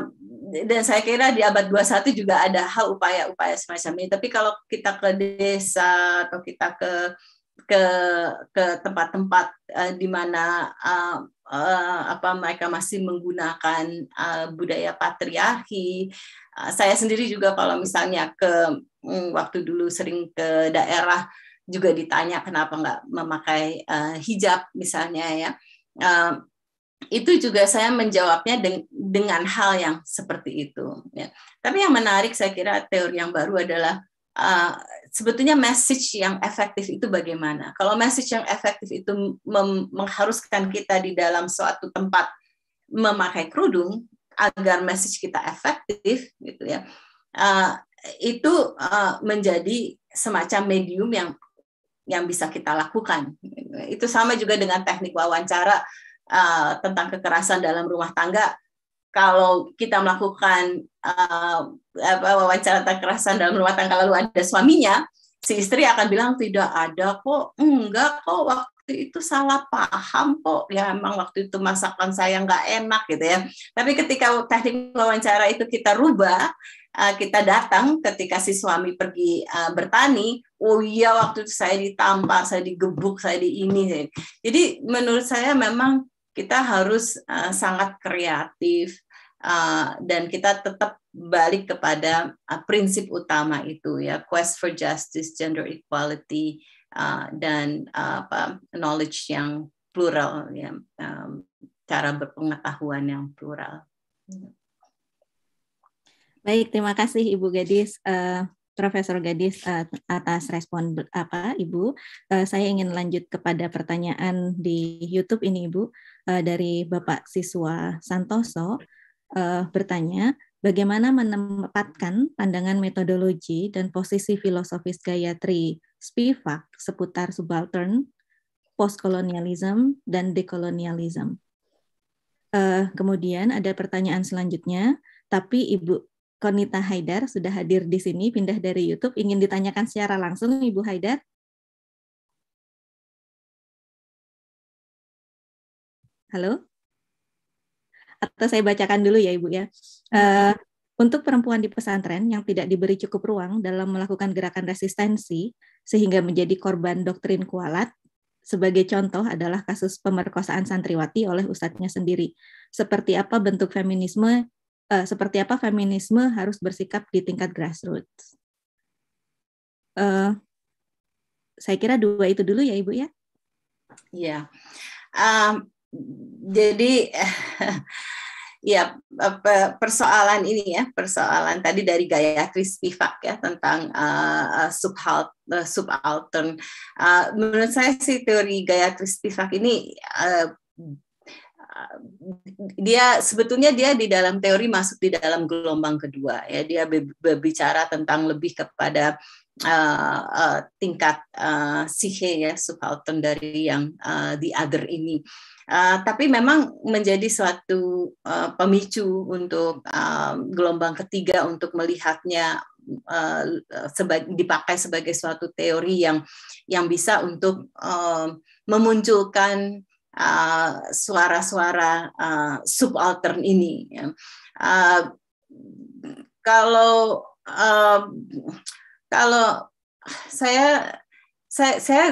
Speaker 3: dan saya kira di abad 21 juga ada hal upaya-upaya semacam ini tapi kalau kita ke desa atau kita ke ke ke tempat-tempat uh, di mana uh, Eh, apa mereka masih menggunakan uh, budaya patriarki. Uh, saya sendiri juga kalau misalnya ke um, waktu dulu sering ke daerah juga ditanya kenapa nggak memakai uh, hijab misalnya ya. Uh, itu juga saya menjawabnya dengan hal yang seperti itu. Ya. Tapi yang menarik saya kira teori yang baru adalah uh, sebetulnya message yang efektif itu bagaimana? Kalau message yang efektif itu mengharuskan kita di dalam suatu tempat memakai kerudung agar message kita efektif, gitu ya. Uh, itu uh, menjadi semacam medium yang yang bisa kita lakukan. Itu sama juga dengan teknik wawancara uh, tentang kekerasan dalam rumah tangga. Kalau kita melakukan uh, wawancara kekerasan dalam rumah tangga lalu ada suaminya, si istri akan bilang tidak ada kok, enggak kok waktu itu salah paham kok ya emang waktu itu masakan saya nggak enak gitu ya. Tapi ketika teknik wawancara itu kita rubah, eh, kita datang ketika si suami pergi uh, bertani, oh iya waktu itu saya ditampar, saya digebuk, saya di ini. Jadi menurut saya memang kita harus uh, sangat kreatif, Uh, dan kita tetap balik kepada uh, prinsip utama itu ya quest for justice, gender equality uh, dan uh, apa knowledge yang plural ya um, cara berpengetahuan yang plural.
Speaker 2: Baik, terima kasih Ibu Gadis. Uh... Profesor Gadis atas respon apa Ibu. saya ingin lanjut kepada pertanyaan di YouTube ini Ibu dari Bapak siswa Santoso uh, bertanya bagaimana menempatkan pandangan metodologi dan posisi filosofis Gayatri Spivak seputar subaltern, postkolonialism, dan dekolonialism. Uh, kemudian ada pertanyaan selanjutnya, tapi Ibu Konita
Speaker 1: Haidar sudah hadir di sini, pindah dari YouTube, ingin ditanyakan secara langsung Ibu Haidar. Halo? atau saya bacakan dulu ya Ibu ya. Uh, untuk perempuan di
Speaker 2: pesantren yang tidak diberi cukup ruang dalam melakukan gerakan resistensi sehingga menjadi korban doktrin kualat, sebagai contoh adalah kasus pemerkosaan santriwati oleh ustadznya sendiri. Seperti apa bentuk feminisme? Uh, seperti apa feminisme harus bersikap di tingkat grassroots? Uh, saya kira dua itu dulu ya Ibu ya.
Speaker 3: Iya. Um, jadi ya persoalan ini ya persoalan tadi dari gaya Chris Pivak ya tentang uh, subaltern uh, menurut saya sih teori gaya Chris Pivak ini uh, dia sebetulnya dia di dalam teori masuk di dalam gelombang kedua ya dia berbicara tentang lebih kepada uh, uh, tingkat uh, eh, sihe ya subaltern dari yang uh, the other ini. Uh, tapi memang menjadi suatu uh, pemicu untuk uh, gelombang ketiga untuk melihatnya uh, seba dipakai sebagai suatu teori yang yang bisa untuk uh, memunculkan suara-suara uh, uh, subaltern ini. Uh, kalau uh, kalau saya saya, saya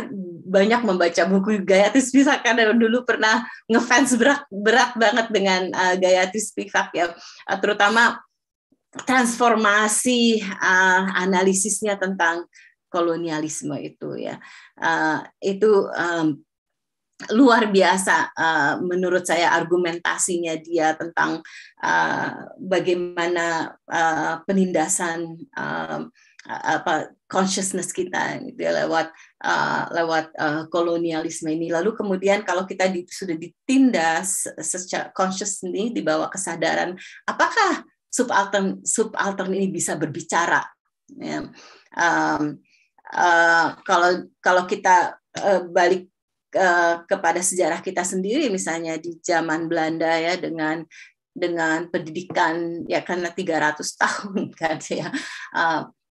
Speaker 3: banyak membaca buku Gayatri Spivak karena dulu pernah ngefans berat berat banget dengan uh, eh, Gayatri Spivak ya eh, terutama transformasi uh, analisisnya tentang kolonialisme itu ya uh, itu um, luar biasa uh, menurut saya argumentasinya dia tentang uh, bagaimana uh, penindasan uh, apa consciousness kita gitu ya, lewat uh, lewat uh, kolonialisme ini lalu kemudian kalau kita di, sudah ditindas secara conscious ini dibawa kesadaran apakah subaltern subaltern ini bisa berbicara ya. um, uh, kalau kalau kita uh, balik uh, kepada sejarah kita sendiri misalnya di zaman Belanda ya dengan dengan pendidikan ya karena 300 tahun kan ya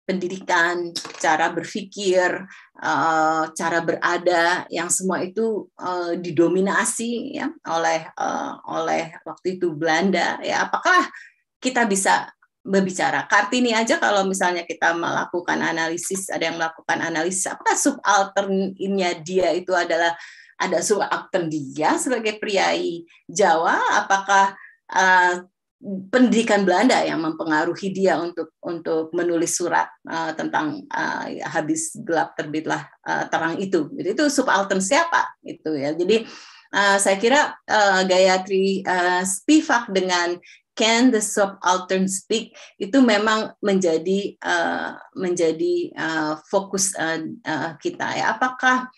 Speaker 3: pendidikan, cara berpikir, eh, cara berada yang semua itu eh, didominasi ya oleh eh, oleh waktu itu Belanda ya apakah kita bisa berbicara Kartini aja kalau misalnya kita melakukan analisis ada yang melakukan analisis apakah subalternnya dia itu adalah ada subaltern dia sebagai priai Jawa apakah uh, pendidikan Belanda yang mempengaruhi dia untuk untuk menulis surat uh, tentang uh, eh, habis gelap terbitlah uh, terang itu. Jadi itu subaltern siapa itu ya. Jadi uh, saya kira uh, Gayatri uh, Spivak dengan Can the Subaltern Speak itu memang menjadi uh, menjadi uh, fokus uh, uh, kita ya. Apakah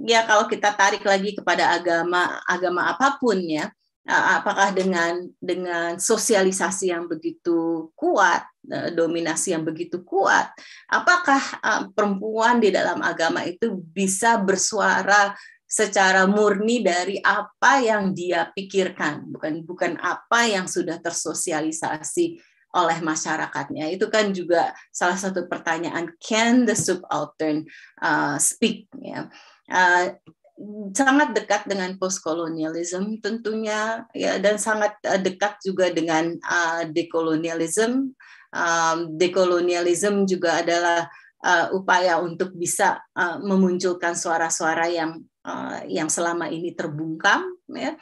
Speaker 3: ya kalau kita tarik lagi kepada agama agama apapun ya Nah, apakah dengan dengan sosialisasi yang begitu kuat, eh, dominasi yang begitu kuat, apakah eh, perempuan di dalam agama itu bisa bersuara secara murni dari apa yang dia pikirkan, bukan bukan apa yang sudah tersosialisasi oleh masyarakatnya. Itu kan juga salah satu pertanyaan can the subaltern uh, eh, speak ya. Uh, sangat dekat dengan postkolonialisme tentunya ya dan sangat eh, dekat juga dengan uh, eh, dekolonialisme. Um, dekolonialisme juga adalah uh, upaya untuk bisa uh, memunculkan suara-suara yang uh, yang selama ini terbungkam ya.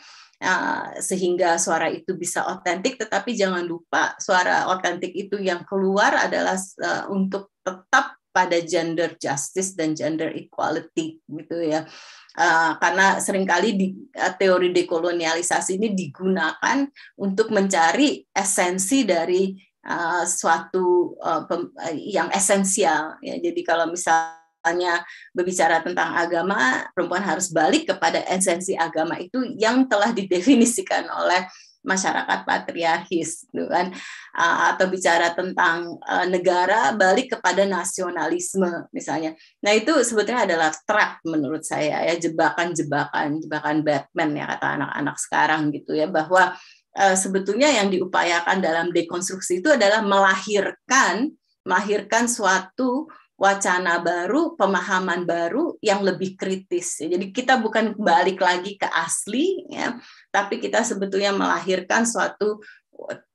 Speaker 3: Uh, sehingga suara itu bisa otentik tetapi jangan lupa suara otentik itu yang keluar adalah uh, untuk tetap pada gender justice dan gender equality gitu ya Uh, karena seringkali di, uh, teori dekolonialisasi ini digunakan untuk mencari esensi dari uh, suatu uh, pem, uh, yang esensial. Ya, jadi kalau misalnya berbicara tentang agama, perempuan harus balik kepada esensi agama itu yang telah didefinisikan oleh masyarakat patriarkis gitu kan ah, atau bicara tentang eh, negara balik kepada nasionalisme misalnya nah itu sebetulnya adalah trap menurut saya ya jebakan-jebakan jebakan Batman ya kata anak-anak sekarang gitu ya bahwa eh, sebetulnya yang diupayakan dalam dekonstruksi itu adalah melahirkan melahirkan suatu wacana baru, pemahaman baru yang lebih kritis. Ya, jadi kita bukan balik lagi ke asli, ya, tapi kita sebetulnya melahirkan suatu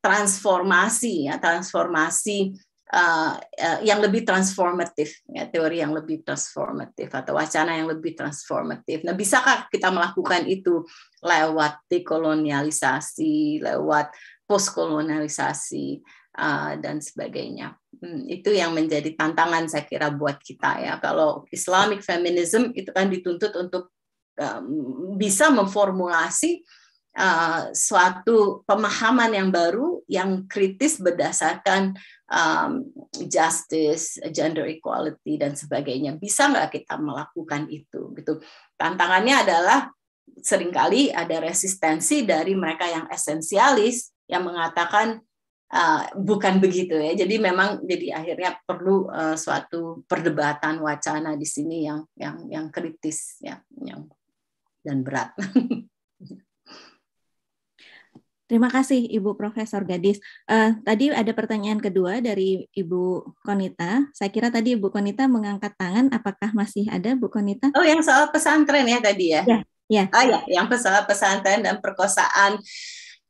Speaker 3: transformasi, ya, transformasi uh, uh, yang lebih transformatif, ya, teori yang lebih transformatif atau wacana yang lebih transformatif. Nah, bisakah kita melakukan itu lewat dekolonialisasi, lewat postkolonialisasi? Eh, dan sebagainya. Hmm, itu yang menjadi tantangan saya kira buat kita ya. Kalau Islamic feminism itu kan dituntut untuk um, bisa memformulasi Uh, suatu pemahaman yang baru yang kritis berdasarkan um, justice, gender equality dan sebagainya. Bisa nggak kita melakukan itu? Gitu. Tantangannya adalah seringkali ada resistensi dari mereka yang esensialis yang mengatakan Eh, bukan begitu ya. Jadi memang jadi akhirnya perlu uh, suatu perdebatan wacana di sini yang yang yang
Speaker 2: kritis
Speaker 3: ya, yang dan berat.
Speaker 2: Terima kasih Ibu Profesor Gadis. Uh, tadi ada pertanyaan kedua dari Ibu Konita. Saya kira tadi Ibu Konita mengangkat tangan. Apakah masih ada Bu Konita? Oh,
Speaker 3: yang soal pesantren ya tadi ya. Ya. ya. Ah ya, yang soal pesantren dan perkosaan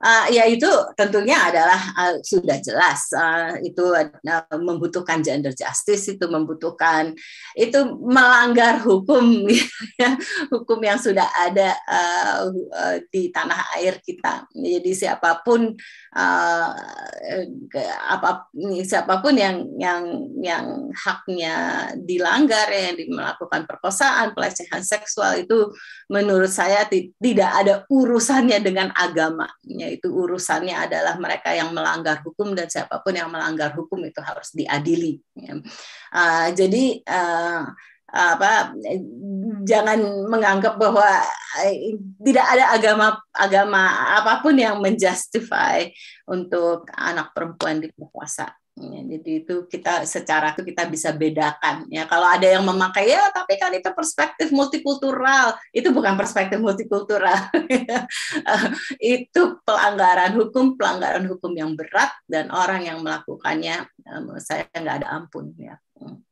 Speaker 3: uh, ya itu tentunya adalah uh, sudah jelas uh, itu uh, membutuhkan gender justice itu membutuhkan itu melanggar hukum ya, ya, hukum yang sudah ada uh, uh, di tanah air kita jadi siapapun uh, apa siapapun yang yang yang haknya dilanggar yang melakukan perkosaan pelecehan seksual itu menurut saya tidak ada urusannya dengan agama itu urusannya adalah mereka yang melanggar hukum dan siapapun yang melanggar hukum itu harus diadili. Uh, jadi uh, apa jangan menganggap bahwa eh, tidak ada agama agama apapun yang menjustify untuk anak perempuan diperkosa Ya, jadi itu kita secara itu kita bisa bedakan ya. Kalau ada yang memakai ya tapi kan itu perspektif multikultural, itu bukan perspektif multikultural. itu pelanggaran hukum, pelanggaran hukum yang berat dan orang yang melakukannya eh, saya nggak ada ampun ya. Hmm.